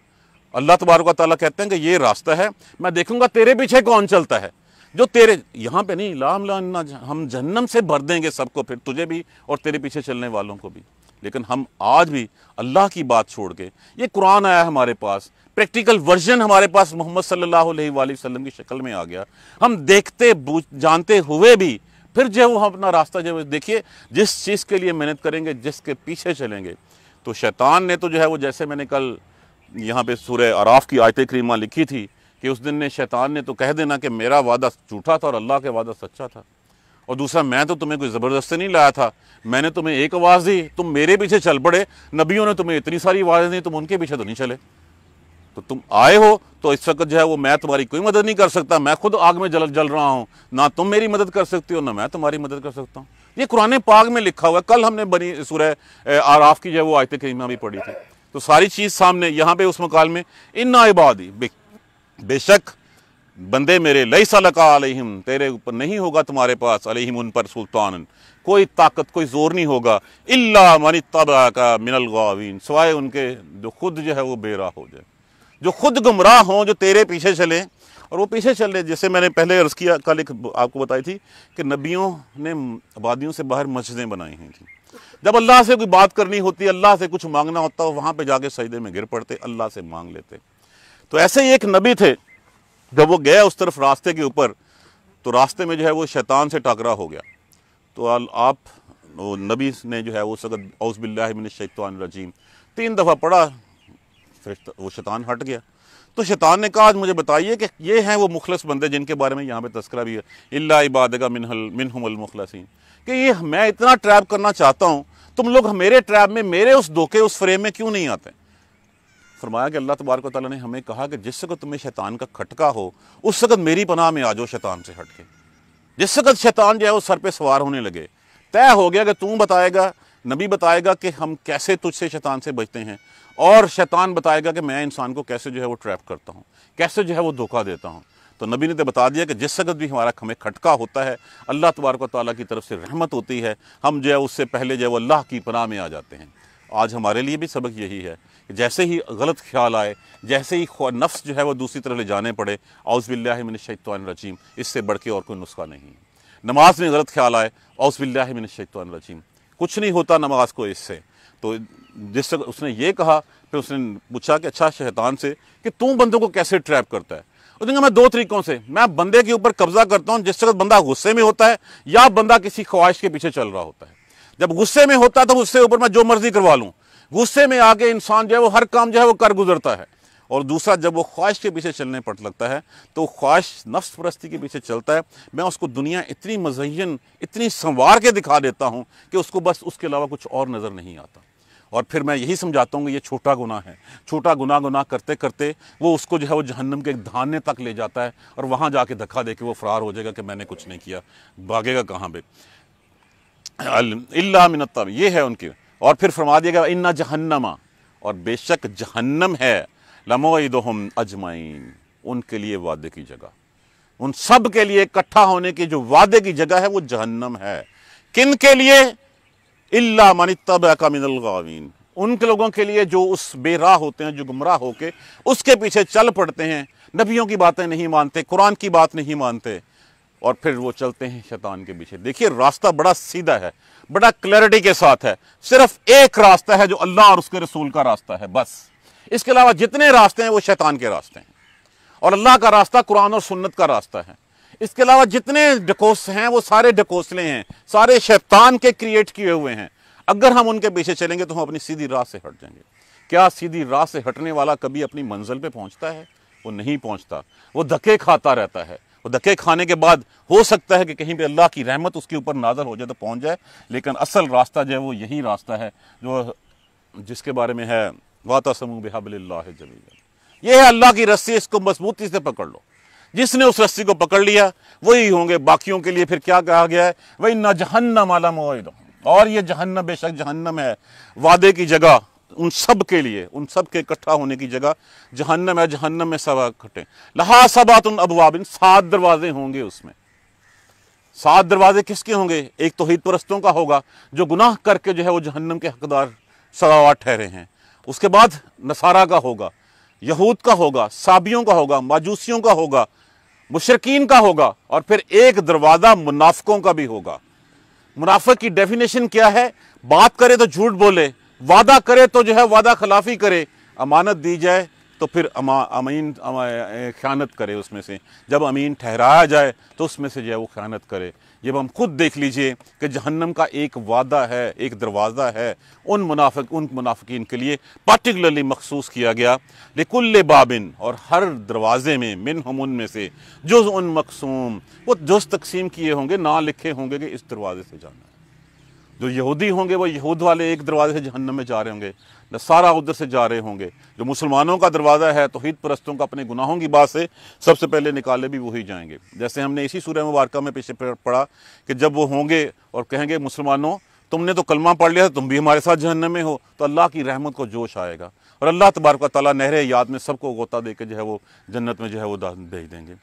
अल्लाह तबारक तला कहते हैं कि ये रास्ता है मैं देखूंगा तेरे पीछे कौन चलता है जो तेरे यहाँ पे नहीं लाम लाना हम जहन्नम से भर देंगे सबको फिर तुझे भी और तेरे पीछे चलने वालों को भी लेकिन हम आज भी अल्लाह की बात छोड़ के ये कुरान आया हमारे पास प्रैक्टिकल वर्जन हमारे पास मोहम्मद सल्लल्लाहु की शक्ल में आ गया हम देखते जानते हुए भी फिर जो वो हम अपना रास्ता जो देखिए जिस चीज़ के लिए मेहनत करेंगे जिसके पीछे चलेंगे तो शैतान ने तो जो है वो जैसे मैंने कल यहाँ पे सूर्य आराफ़ की आयत करीमा लिखी थी कि उस दिन ने शैतान ने तो कह देना कि मेरा वादा झूठा था और अल्लाह का वादा सच्चा था और दूसरा मैं तो तुम्हें कोई ज़बरदस्ती नहीं लाया था मैंने तुम्हें एक आवाज़ दी तुम मेरे पीछे चल पड़े नबियों ने तुम्हें इतनी सारी आवाज़ें दी तुम उनके पीछे तो नहीं चले तो तुम आए हो तो इस वक्त जो है वो मैं तुम्हारी कोई मदद नहीं कर सकता मैं खुद आग में जल जल रहा हूँ ना तुम मेरी मदद कर सकती हो ना मैं तुम्हारी मदद कर सकता हूँ ये कुरने पाक में लिखा हुआ है कल हमने बनी सूर्य आराफ की जो है वो आयत करीमा भी पढ़ी थी तो सारी चीज़ सामने यहाँ पे उस मकाल में इन्ना इबादी बेशक बंदे मेरे लई सलका अलहिम तेरे ऊपर नहीं होगा तुम्हारे पास अलहिम उन पर सुल्तान कोई ताकत कोई ज़ोर नहीं होगा इल्ला मनी तबा का मिनल गावीन सवाए उनके जो खुद जो है वो बेरा हो जाए जो खुद गुमराह हों जो तेरे पीछे चलें और वो पीछे चल रहे जैसे मैंने पहले अर्ज़ किया कल एक आपको बताई थी कि नबियों ने आबादियों से बाहर मस्जिदें बनाई हुई थी जब अल्लाह से कोई बात करनी होती अल्लाह से कुछ मांगना होता वहां पर जाके सजदे में गिर पड़ते अल्लाह से मांग लेते तो ऐसे ही एक नबी थे जब वो गया उस तरफ रास्ते के ऊपर तो रास्ते में जो है वो शैतान से टकरा हो गया तो आप नबी ने जो है वो सगत औसबिल्लामिन शैतान रजीम तीन दफ़ा पढ़ा फिर वो शैतान हट गया तो शैतान ने कहा आज मुझे बताइए कि ये हैं वो मुखलस बंदे जिनके बारे में यहाँ पे तस्करा भी है अल्ला इबादगा मिनहल मिनहमलमुखलसिन कि ये मैं इतना ट्रैप करना चाहता हूँ तुम लोग मेरे ट्रैप में मेरे उस धोखे उस फ्रेम में क्यों नहीं आते फरमाया कि अल्लाह तबारक तला ने हमें कहा कि जिस वक्त तुम्हें शैतान का खटका हो उस वक्त मेरी पनाह में आ जाओ शैतान से हट के जिस वक्त शैतान जो है वो सर पर सवार होने लगे तय हो गया कि तू बताएगा नबी बताएगा कि हम कैसे तुझसे शैतान से बचते हैं और शैतान बताएगा कि मैं इंसान को कैसे जो है वो ट्रैप करता हूँ कैसे जो है वो धोखा देता हूँ तो नबी ने तो बता दिया कि जिस सगत भी हमारा हमें खटका होता है अल्लाह तबारक ताली की तरफ से रहमत होती है हम जो है उससे पहले जो है वो अल्लाह की पनाह में आ जाते हैं आज हमारे लिए भी सबक यही है कि जैसे ही गलत ख्याल आए जैसे ही नफ्स जो है वो दूसरी तरफ ले जाने पड़े रचीम इससे बढ़ के और कोई नुस्खा नहीं है नमाज में गलत ख्याल आए शैतान रचीम कुछ नहीं होता नमाज को इससे तो जिस तक उसने ये कहा फिर उसने पूछा कि अच्छा शैतान से कि तू बंदों को कैसे ट्रैप करता है उसने मैं दो तरीक़ों से मैं बंदे के ऊपर कब्जा करता हूँ जिस वक्त बंदा गुस्से में होता है या बंदा किसी ख्वाहिश के पीछे चल रहा होता है जब गुस्से में होता है तो उससे ऊपर मैं जो मर्ज़ी करवा लूँ गुस्से में आके इंसान जो है वो हर काम जो है वो कर गुजरता है और दूसरा जब वो ख्वाहिश के पीछे चलने पट लगता है तो ख्वाहिश नफ्स परस्ती के पीछे चलता है मैं उसको दुनिया इतनी मजयन इतनी संवार के दिखा देता हूँ कि उसको बस उसके अलावा कुछ और नज़र नहीं आता और फिर मैं यही समझाता हूँ कि ये छोटा गुना है छोटा गुना गुना करते करते वो उसको जो है वो जहन्नम के धाने तक ले जाता है और वहाँ जाके धक्का दे के वो फ़रार हो जाएगा कि मैंने कुछ नहीं किया भागेगा कहाँ पे अल्ला मिनत ये है उनकी और फिर फरमा दिएगा इन्ना जहन्नमा और बेशक जहन्नम है लमोदम अजमाइन उनके लिए वादे की जगह उन सब के लिए इकट्ठा होने की जो वादे की जगह है वो जहन्नम है किन के लिए इल्ला मन तब गावीन उनके लोगों के लिए जो उस बेराह होते हैं जो गुमराह होके उसके पीछे चल पड़ते हैं नबियों की बातें नहीं मानते कुरान की बात नहीं मानते और फिर वो चलते हैं शैतान के पीछे देखिए रास्ता बड़ा सीधा है बड़ा क्लैरिटी के साथ है सिर्फ एक रास्ता है जो अल्लाह और उसके रसूल का रास्ता है बस इसके अलावा जितने रास्ते हैं वो शैतान के रास्ते हैं और अल्लाह का रास्ता कुरान और सुन्नत का रास्ता है इसके अलावा जितने डकोस हैं वो सारे डकोसले हैं सारे शैतान के क्रिएट किए हुए हैं अगर हम उनके पीछे चलेंगे तो हम अपनी सीधी राह से हट जाएंगे क्या सीधी राह से हटने वाला कभी अपनी मंजिल पे पहुंचता है वो नहीं पहुंचता वो धक्के खाता रहता है वो धक्के खाने के बाद हो सकता है कि कहीं पे अल्लाह की रहमत उसके ऊपर नाजर हो जाए तो पहुंच जाए लेकिन असल रास्ता जो है वो यही रास्ता है जो जिसके बारे में है वाता समूह बेहबल जमीन ये है अल्लाह की रस्सी इसको मजबूती से पकड़ लो जिसने उस रस्सी को पकड़ लिया वही होंगे बाकियों के लिए फिर क्या कहा गया है वही न जहन्नम आला मोद और ये जहन्नम बेशक जहन्नम है वादे की जगह उन सब के लिए उन सब के इकट्ठा होने की जगह जहन्नम है जहन्नम में सब इकट्ठे लहा सबात उन इन सात दरवाजे होंगे उसमें सात दरवाजे किसके होंगे एक तो हित परस्तों का होगा जो गुनाह करके जो है वो जहन्नम के हकदार सदावार ठहरे हैं उसके बाद नसारा का होगा यहूद का होगा साबियों का होगा माजूसियों का होगा मुशरकिन का होगा और फिर एक दरवाज़ा मुनाफकों का भी होगा मुनाफा की डेफिनेशन क्या है बात करे तो झूठ बोले वादा करे तो जो है वादा खिलाफी करे अमानत दी जाए तो फिर अमा अमीन अमा, ख्यानत करे उसमें से जब अमीन ठहराया जाए तो उसमें से जो है वो ख्यानत करे जब हम खुद देख लीजिए कि जहन्नम का एक वादा है एक दरवाज़ा है उन मुनाफिक उन मुनाफिकीन के लिए पार्टिकुलरली मखसूस किया गया लेकुल्ले बाबिन और हर दरवाज़े में मिन हम उनमें से जुज़ उन मकसूम वो जुज़ तकसीम किए होंगे ना लिखे होंगे कि इस दरवाज़े से जाना है जो यहूदी होंगे वो यहूद वाले एक दरवाजे से जहन्नम में जा रहे होंगे सारा उधर से जा रहे होंगे जो मुसलमानों का दरवाज़ा है तो हित परस्तों का अपने गुनाहों की बात से सबसे पहले निकाले भी वही जाएंगे जैसे हमने इसी सूर्य मुबारक में पीछे पढ़ा कि जब वो होंगे और कहेंगे मुसलमानों तुमने तो कलमा पढ़ लिया तुम भी हमारे साथ जहन्नम में हो तो अल्लाह की रहमत को जोश आएगा और अल्लाह तबारक ताली नहर याद में सबको गोता दे के जो है वो जन्नत में जो है वो भेज देंगे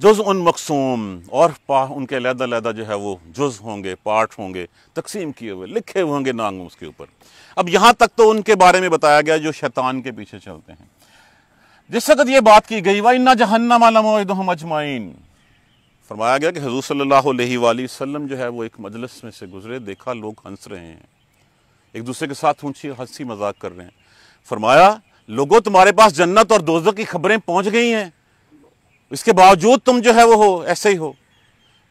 जुज़ उन मकसूम और पा उनके लहदा लहदा जो है वो जुज़ होंगे पार्ट होंगे तकसीम किए हुए लिखे हुए होंगे नांग उसके ऊपर अब यहाँ तक तो उनके बारे में बताया गया जो शैतान के पीछे चलते हैं जिस वक्त ये बात की गई वाई ना जहन्नम अजमाइन फरमाया गया कि हजूर सल्लाम जो है वो एक मजलस में से गुजरे देखा लोग हंस रहे हैं एक दूसरे के साथ ऊँची हंसी मजाक कर रहे हैं फरमाया लोगों तुम्हारे पास जन्नत और दोजों की खबरें पहुँच गई हैं इसके बावजूद तुम जो है वो हो ऐसे ही हो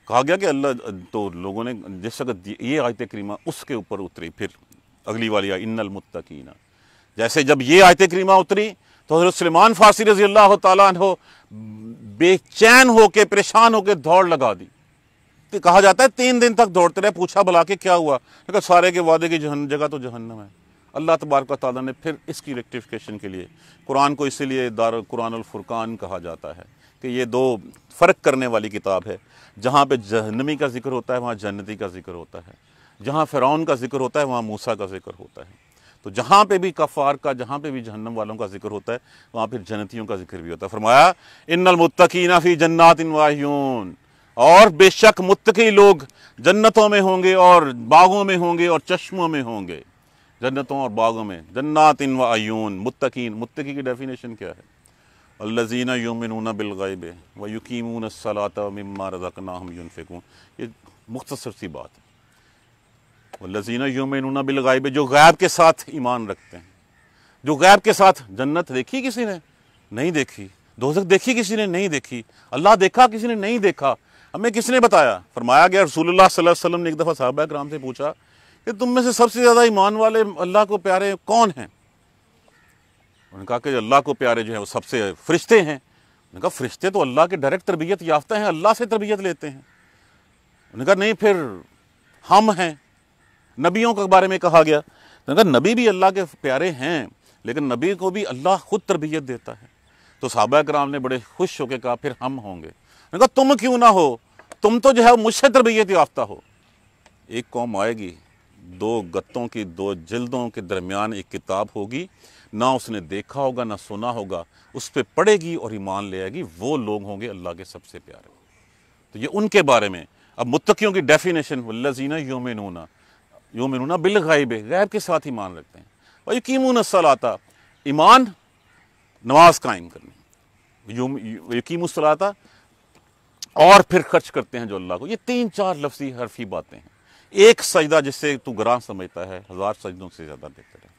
कहा गया कि अल्लाह तो लोगों ने जिस वक्त ये आयत करीमा उसके ऊपर उतरी फिर अगली वाली इन्नल मुत्तकीना जैसे जब ये आयत करीमा उतरी तो हजरत सलमान फारसी रजी अल्लाह तहो बेचैन होके परेशान होके दौड़ लगा दी तो कहा जाता है तीन दिन तक दौड़ते रहे पूछा भला के क्या हुआ तो सारे के वादे की जहन जगह तो जहन्नम है अल्लाह तबारक ताली ने फिर इसकी रेक्टिफिकेशन के लिए कुरान को इसीलिए दार कुरान फुरकान कहा जाता है कि ये दो फ़र्क करने वाली किताब है जहाँ पे जहनमी का जिक्र होता है वहाँ जन्नती का जिक्र होता है जहाँ फ़िरौन का जिक्र होता है वहाँ मूसा का जिक्र होता है तो जहाँ पे भी कफ़ार का जहाँ पे भी जहन्नम वालों का जिक्र होता है वहाँ फिर जन्नतियों का जिक्र भी होता है फरमाया इनमतकीना फ़ी जन्नात इन और बेशक मुतकी लोग जन्नतों में होंगे और बागों में होंगे और चश्मों में होंगे जन्नतों और बागों में जन्नात इन वायून मुतकीन मुतकी की डेफिनेशन क्या है अल्लाजीना यमिन बिलगैब व यकीमून सलात मम्मा रज़कना हम यूनफिकून ये मुख्तसर सी बात है अल्लाजीना बिल बिलगैब जो गैब के साथ ईमान रखते हैं जो गैब के साथ जन्नत देखी किसी ने नहीं देखी दोजक देखी किसी ने नहीं देखी अल्लाह देखा किसी ने नहीं देखा हमें किसने बताया फरमाया गया रसूलुल्लाह सल्लल्लाहु अलैहि वसल्लम ने एक दफ़ा साहब कराम से पूछा कि तुम में से सबसे ज़्यादा ईमान वाले अल्लाह को प्यारे कौन हैं उन्होंने कहा कि अल्लाह को प्यारे जो है वो सबसे फरिश्ते हैं उन्होंने कहा फरिश्ते तो अल्लाह के डायरेक्ट तरबियत याफ्ता हैं अल्लाह से तरबियत लेते हैं उन्होंने कहा नहीं फिर हम हैं नबियों के बारे में कहा गया उन्होंने कहा नबी भी अल्लाह के प्यारे हैं लेकिन नबी को भी अल्लाह खुद तरबियत देता है तो साहबा कराम ने बड़े खुश होकर कहा फिर हम होंगे उन्होंने कहा तुम क्यों ना हो तुम तो जो है मुझसे तरबियत याफ्ता हो एक कौम आएगी दो गत्तों की दो जल्दों के दरमियान एक किताब होगी ना उसने देखा होगा ना सुना होगा उस पर पढ़ेगी और ईमान ले आएगी वो लोग होंगे अल्लाह के सबसे प्यारे तो ये उनके बारे में अब मुतकियों की डेफिनेशन वल्लजीना योम नूना बिल गायब गैब के साथ ईमान रखते हैं और यकीमून आता ईमान नमाज कायम करनी यकीम आता और फिर खर्च करते हैं जो अल्लाह को ये तीन चार लफ्जी हरफी बातें हैं एक सजदा जिससे तू ग्रां समझता है हज़ार सजदों से ज़्यादा बेहतर है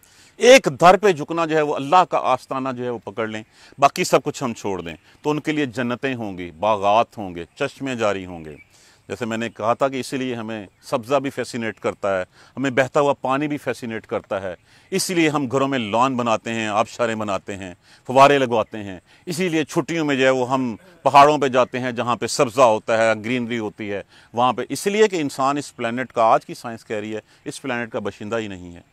एक दर पे झुकना जो है वो अल्लाह का आस्ताना जो है वो पकड़ लें बाकी सब कुछ हम छोड़ दें तो उनके लिए जन्नतें होंगी बागात होंगे चश्मे जारी होंगे जैसे मैंने कहा था कि इसीलिए हमें सब्ज़ा भी फैसिनेट करता है हमें बहता हुआ पानी भी फैसिनेट करता है इसीलिए हम घरों में लॉन बनाते हैं आबशारे बनाते हैं फवारे लगवाते हैं इसीलिए छुट्टियों में जो है वो हम पहाड़ों पे जाते हैं जहाँ पे सब्ज़ा होता है ग्रीनरी होती है वहाँ पे इसलिए कि इंसान इस प्लानट का आज की साइंस कह रही है इस प्लानट का बशिंदा ही नहीं है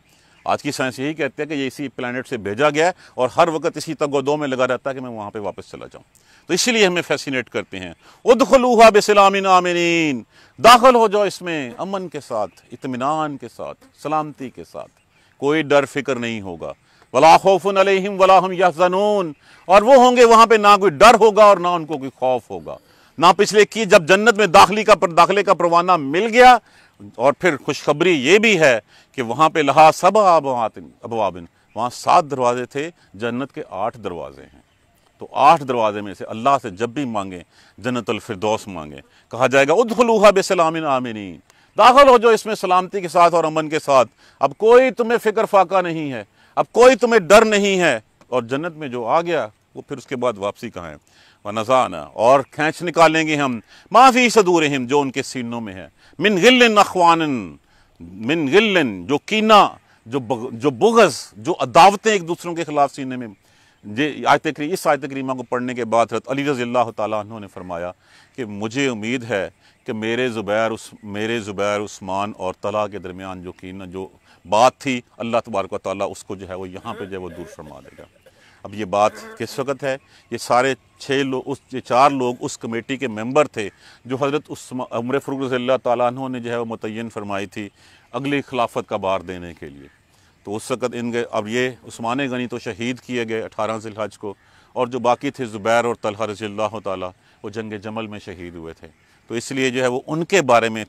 आज की साइंस यही कहते हैं कि ये इसी प्लानट से भेजा गया है और हर वक्त इसी तगोदो में लगा रहता है कि मैं वहाँ पर वापस चला जाऊँ तो इसीलिए हमें फैसिनेट करते हैं उदखलूहा बेसलामिन आमिन दाखिल हो जाओ इसमें अमन के साथ इतमान के साथ सलामती के साथ कोई डर फिक्र नहीं होगा वला खौफन अलहम वला हम यहजनून और वो होंगे वहाँ पे ना कोई डर होगा और ना उनको कोई खौफ होगा ना पिछले की जब जन्नत में दाखिले का दाखिले का परवाना मिल गया और फिर खुशखबरी ये भी है कि वहाँ पे लहा सब अबातिन अबवाबिन वहाँ सात दरवाजे थे जन्नत के आठ दरवाजे हैं तो आठ दरवाजे में से अल्लाह से जब भी मांगे जन्नतफरदौस मांगे कहा जाएगा बे बेसलामिन आमिनी दाखिल हो जाओ इसमें सलामती के साथ और अमन के साथ अब कोई तुम्हें फ़िक्र फाका नहीं है अब कोई तुम्हें डर नहीं है और जन्नत में जो आ गया वो फिर उसके बाद वापसी कहाँ है व नज़ाना और खींच निकालेंगे हम माफ़ी सदूर हम जो उनके सीनों में है मिन गिल्लिन अखवान मिन गिल्लिन जो कीना जो बग, जो बुगज़ जो अदावतें एक दूसरों के ख़िलाफ़ सीने में जे आयत करी इस आयत करीमा को पढ़ने के बाद हरत अली रज़ी तु ने फरमाया कि मुझे उम्मीद है कि मेरे ज़ुबैर उस मेरे ज़ुबैर उस्मान और तला के दरमियान जो कीना जो बात थी अल्लाह तबारक ताली उसको जो है वो यहाँ पर जो है वो दूर फरमा देगा अब ये बात किस वक्त है ये सारे छः लोग उस ये चार लोग उस कमेटी के मेंबर थे जो हज़रत उस उम्र फ़रूक रज़ी तु ने जो है वो मुतन फरमाई थी अगली खिलाफत का बार देने के लिए तो उस वक़्त इन गए अब ये स्मान गनी तो शहीद किए गए अठारह जिलहज को और जो बाकी थे ज़ुबैर और तलहा रज़ी वो जंग जमल में शहीद हुए थे तो इसलिए जो है वो उनके बारे में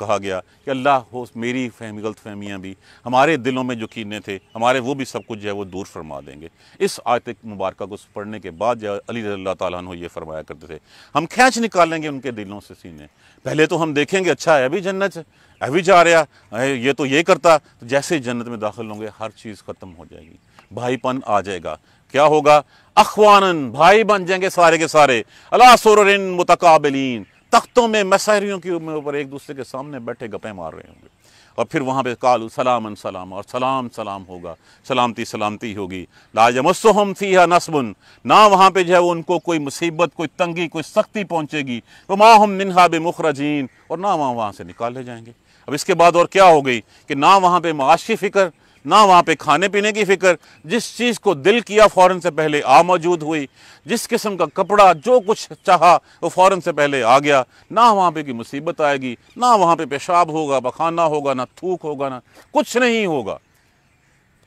कहा गया कि अल्लाह हो मेरी फहमी गलत फहमियाँ भी हमारे दिलों में जो कीने थे हमारे वो भी सब कुछ जो है वो दूर फरमा देंगे इस आयत मुबारक को पढ़ने के बाद जो अली तु ये फरमाया करते थे हम खींच निकालेंगे उनके दिलों से सीने पहले तो हम देखेंगे अच्छा है अभी जन्नत है अभी जा रहा ये तो ये करता तो जैसे ही जन्नत में दाखिल होंगे हर चीज़ ख़त्म हो जाएगी भाईपन आ जाएगा क्या होगा अखवानन भाई बन जाएंगे सारे के सारे अला सुर मुतकाबलीन तख्तों में मसहरियों के ऊपर एक दूसरे के सामने बैठे गपें मार रहे होंगे और फिर वहाँ पे कालू सलाम सलाम और सलाम सलाम होगा सलामती सलामती होगी लाजमसम थी या नसबन ना वहाँ पे जो है वो उनको कोई मुसीबत कोई तंगी कोई सख्ती पहुँचेगी वो तो माँ हम मिनहा मुखरजीन और ना वहाँ वहाँ से निकाले जाएंगे अब इसके बाद और क्या हो गई कि ना वहाँ पर माशी फ़िक्र ना वहाँ पे खाने पीने की फ़िक्र जिस चीज़ को दिल किया फ़ौरन से पहले आ मौजूद हुई जिस किस्म का कपड़ा जो कुछ चाहा वो फ़ौरन से पहले आ गया ना वहाँ पे की मुसीबत आएगी ना वहाँ पे पेशाब होगा बखाना होगा ना थूक होगा ना कुछ नहीं होगा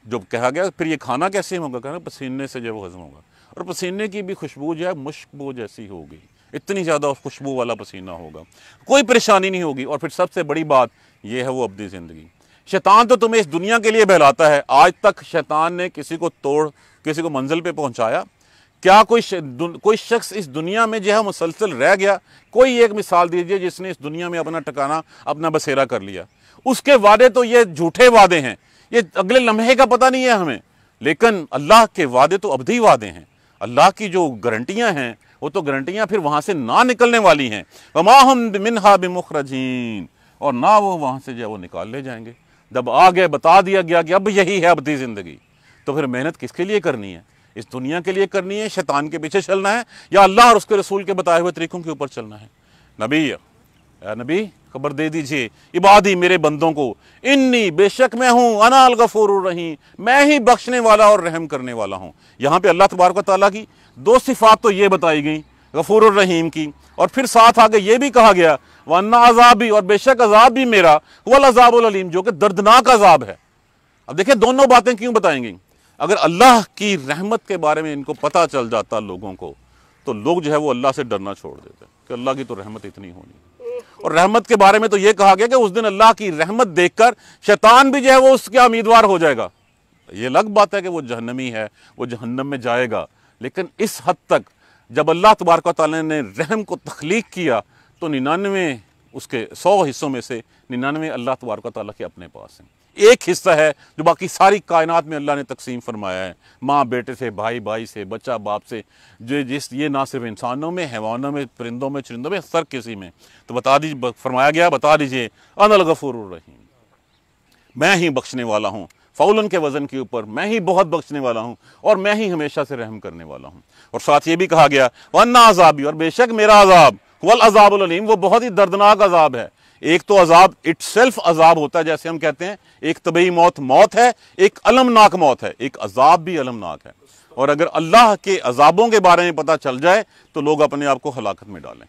जो कहा गया फिर ये खाना कैसे होगा कहना पसीने से जब हज़म होगा और पसीने की भी खुशबू जो है मुश्कबू जैसी होगी इतनी ज़्यादा खुशबू वाला पसीना होगा कोई परेशानी नहीं होगी और फिर सबसे बड़ी बात यह है वो अपनी ज़िंदगी शैतान तो तुम्हें इस दुनिया के लिए बहलाता है आज तक शैतान ने किसी को तोड़ किसी को मंजिल पे पहुंचाया क्या कोई कोई शख्स इस दुनिया में जो है मुसलसल रह गया कोई एक मिसाल दीजिए जिसने इस दुनिया में अपना टिकाना अपना बसेरा कर लिया उसके वादे तो ये झूठे वादे हैं ये अगले लम्हे का पता नहीं है हमें लेकिन अल्लाह के वादे तो अवधि वादे हैं अल्लाह की जो गारंटियाँ हैं वो तो गारंटियाँ फिर वहाँ से ना निकलने वाली हैं वमा हम मिनहा बिमुखरजीन और ना वो वहाँ से जो है वो निकाल ले जाएंगे जब आ गए बता दिया गया कि अब यही है अबदी ज़िंदगी तो फिर मेहनत किसके लिए करनी है इस दुनिया के लिए करनी है शैतान के पीछे चलना है या अल्लाह और उसके रसूल के बताए हुए तरीक़ों के ऊपर चलना है नबी नबी खबर दे दीजिए इबादी मेरे बंदों को इन्नी बेशक मैं हूँ अनाल गफूर रही मैं ही बख्शने वाला और रहम करने वाला हूँ यहाँ पे अल्लाह तबारक तला की दो सिफात तो ये बताई गई गफूर रहीम की और फिर साथ आगे ये भी कहा गया अजाब भी और बेशक अजाब भी मेरा वल अजाबलीम जो कि दर्दनाक अजाब है अब देखिए दोनों बातें क्यों बताएंगी अगर अल्लाह की रहमत के बारे में इनको पता चल जाता लोगों को तो लोग जो है वो अल्लाह से डरना छोड़ देते कि अल्लाह की तो रहमत इतनी होनी और रहमत के बारे में तो ये कहा गया कि उस दिन अल्लाह की रहमत देखकर शैतान भी जो है वो उसके उम्मीदवार हो जाएगा ये अलग बात है कि वो जहन्नमी है वो जहन्नम में जाएगा लेकिन इस हद तक जब अल्लाह तबारक ने रहम को तख्लीक किया तो निन्यानवे उसके सौ हिस्सों में से निन्यानवे अल्लाह तबारक ताली के अपने पास हैं एक हिस्सा है जो बाकी सारी कायनात में अल्लाह ने तकसीम फरमाया है माँ बेटे से भाई भाई से बच्चा बाप से जो जिस ये ना सिर्फ इंसानों में हैवानों में परिंदों में चरिंदों में सर किसी में तो बता दीजिए फरमाया गया बता दीजिए अनल गफूर रहीम मैं ही बख्शने वाला हूँ फ़ौलन के वज़न के ऊपर मैं ही बहुत बख्शने वाला हूँ और मैं ही हमेशा से रहम करने वाला हूँ और साथ ये भी कहा गया वन्ना आज़ाबी और बेशक मेरा आज़ाब वल अजाबलीम वो बहुत ही दर्दनाक अजाब है एक तो अजाब इट सेल्फ अजाब होता है जैसे हम कहते हैं एक तबी मौत मौत है एक अलमनाक मौत है एक अजाब भी अलमनाक है और अगर अल्लाह के अजाबों के बारे में पता चल जाए तो लोग अपने आप को हलाकत में डालें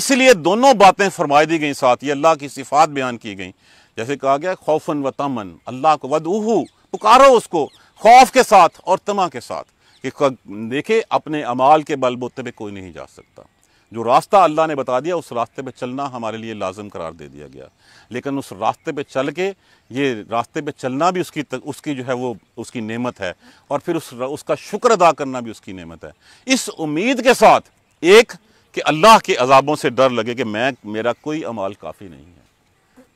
इसलिए दोनों बातें फरमाई दी गई साथ ही अल्लाह की सिफात बयान की गई जैसे कहा गया खौफन व तमन अल्लाह को वदूहू पुकारो उसको खौफ के साथ और तमा के साथ कि देखे अपने अमाल के बलबूते पर कोई नहीं जा सकता जो रास्ता अल्लाह ने बता दिया उस रास्ते पे चलना हमारे लिए लाजम करार दे दिया गया लेकिन उस रास्ते पे चल के ये रास्ते पे चलना भी उसकी उसकी जो है वो उसकी नेमत है और फिर उस उसका शुक्र अदा करना भी उसकी नेमत है इस उम्मीद के साथ एक कि अल्लाह के अजाबों से डर लगे कि मैं मेरा कोई अमाल काफ़ी नहीं है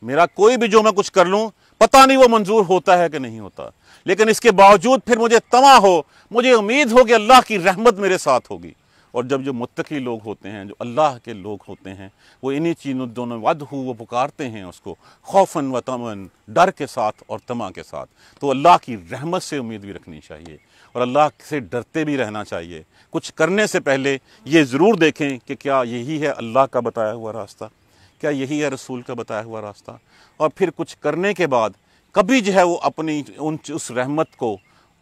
मेरा कोई भी जो मैं कुछ कर लूँ पता नहीं वो मंजूर होता है कि नहीं होता लेकिन इसके बावजूद फिर मुझे तमा हो मुझे उम्मीद हो कि अल्लाह की रहमत मेरे साथ होगी और जब जो मुतकी लोग होते हैं जो अल्लाह के लोग होते हैं वो इन्हीं चीज़ों दोनों वद हु वो पुकारते हैं उसको खौफन व तमन डर के साथ और तमा के साथ तो अल्लाह की रहमत से उम्मीद भी रखनी चाहिए और अल्लाह से डरते भी रहना चाहिए कुछ करने से पहले ये ज़रूर देखें कि क्या यही है अल्लाह का बताया हुआ रास्ता क्या यही है रसूल का बताया हुआ रास्ता और फिर कुछ करने के बाद कभी जो है वो अपनी उन उस रहमत को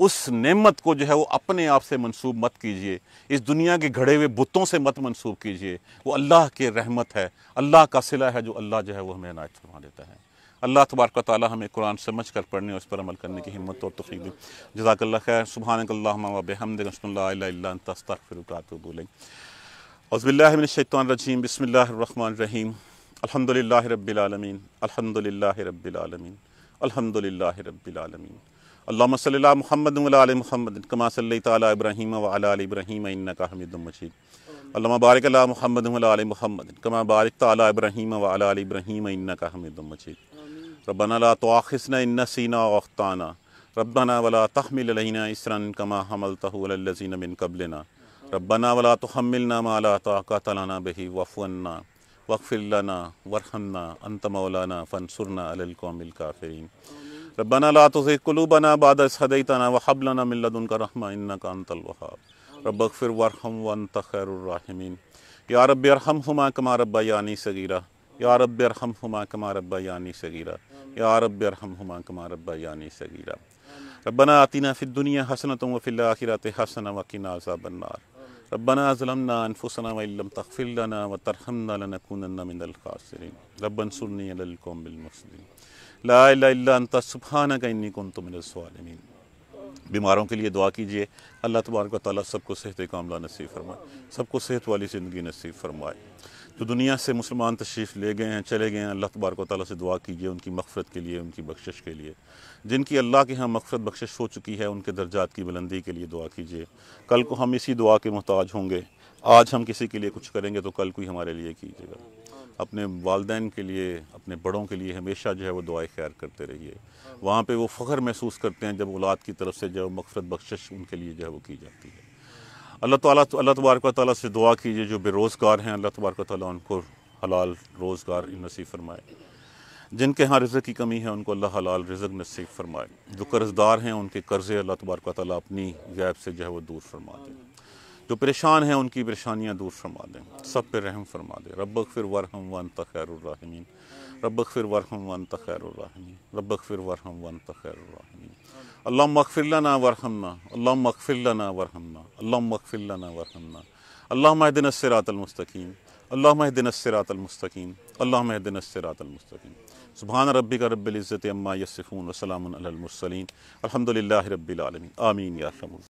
उस नेमत को जो है वो अपने आप से मंसूब मत कीजिए इस दुनिया के घड़े हुए बुतों से मत मंसूब कीजिए वो अल्लाह के रहमत है अल्लाह का सिला है जो अल्लाह जो है वो हमें अनायत फरमा देता है अल्लाह तबारक ताली हमें कुरान समझ कर पढ़ने और उस पर अमल करने की हिम्मत और तफीक दी जजाकल्ला खैर सुबहानकल्लाबहमदिल्लास्तफ़िरकातबूलें अज़बिल्लाशैतरजीम बसमीम अलहमदिल्ला रबालमीन अलहमदिल्ला रबालमीन अलहमदिल्ला रबालमीन اللهم صل على محمد وعلى ال محمد كما صليت على ابراهيم وعلى ال ابراهيم انك حميد مجيد اللهم بارك على محمد وعلى ال محمد كما باركت على ابراهيم وعلى ال ابراهيم انك حميد مجيد ربنا لا تؤاخذنا ان نسينا او اخطانا ربنا ولا تحمل علينا اسرا كما حملته على الذين من قبلنا ربنا ولا تحملنا ما لا طاقه لنا به واعف عنا واغفر لنا وارحمنا انت مولانا فانصرنا على القوم الكافرين रबना ला तो कुलूबना बाद सदैतना वहबलना मिल्लदुनका रहमा इन्ना का अनतलवहाब रबक फिर वरहम वन तखैरमिन या रब अरहम हमा कमा रब्बा यानी सगीरा या रब अरहम हमा कमा रब्बा यानी सगीरा या रब अरहम हमा कमा रब्बा यानी सगीरा रबना आतिना फिर दुनिया हसनत वफ़िल आखिरत हसन वकिन आज़ाबन्नार रबना ज़लमना अनफुसना वम तखफ़िलना व तरहमना लनकूनन्ना मिनल खासरीन रबन सुन्नी अलकौम बिलमसलिन ला का इन्नी बीमारों के लिए दुआ कीजिए अल्लाह तबारक ताली सबको सेहत कामला नसीब फरमाए सबको सेहत वाली ज़िंदगी नसीब फरमाए जो दुनिया से मुसलमान तशरीफ़ ले गए हैं चले गए हैं अल्लाह तबारक ताली से दुआ कीजिए उनकी मफ़रत के लिए उनकी बख्शिश के लिए जिनकी अल्लाह के यहाँ मफ़रत बख्शिश हो चुकी है उनके दर्जात की बुलंदी के लिए दुआ कीजिए कल को हम इसी दुआ के मोहताज होंगे आज हम किसी के लिए कुछ करेंगे तो कल को ही हमारे लिए कीजिएगा अपने वालदेन के लिए अपने बड़ों के लिए हमेशा जो है वो दुआ खैर करते रहिए वहाँ पर वो फ़ख्र महसूस करते हैं जब औलाद की तरफ से जो मकफरत बख्शिश उनके लिए जो है वो की जाती है अल्लाह ताला अल्लाह तबारक ताली से दुआ कीजिए जो बेरोज़गार हैं अल्लाह तबारक ताली उनको हलाल रोज़गार नसीब फरमाए जिनके यहाँ रिज़क की कमी है उनको अल्लाह हलाल रिज़क नसीब फरमाए जो कर्जदार हैं उनके कर्ज़े अल्लाह तबारक ताली अपनी गैब से जो है वो दूर फरमा दें जो परेशान हैं उनकी परेशानियाँ दूर फरमा दें सब पे रहम फरमा दें रब फिर वरहम वन तखैरमीन रब फिर वरहम वन तखैरमीन रबक फिर वरहम वन तखैरमीन अल्लाह मकफिल्ला वरहमना अल्लाह मकफिल्ला वरहमना अल्लाह मकफिल्ला वरहमना अल्लाह महदिन सरातलमस्तकीम अल्लाह महदिन सरातलमस्तकीम अल्लाह महदिन सरातलमस्तकीम सुबहान रबी का रबिल्ज़त अम्मा यसफ़ून वसलामसलीम अलहमदिल्ला रबीआलमी आमीन या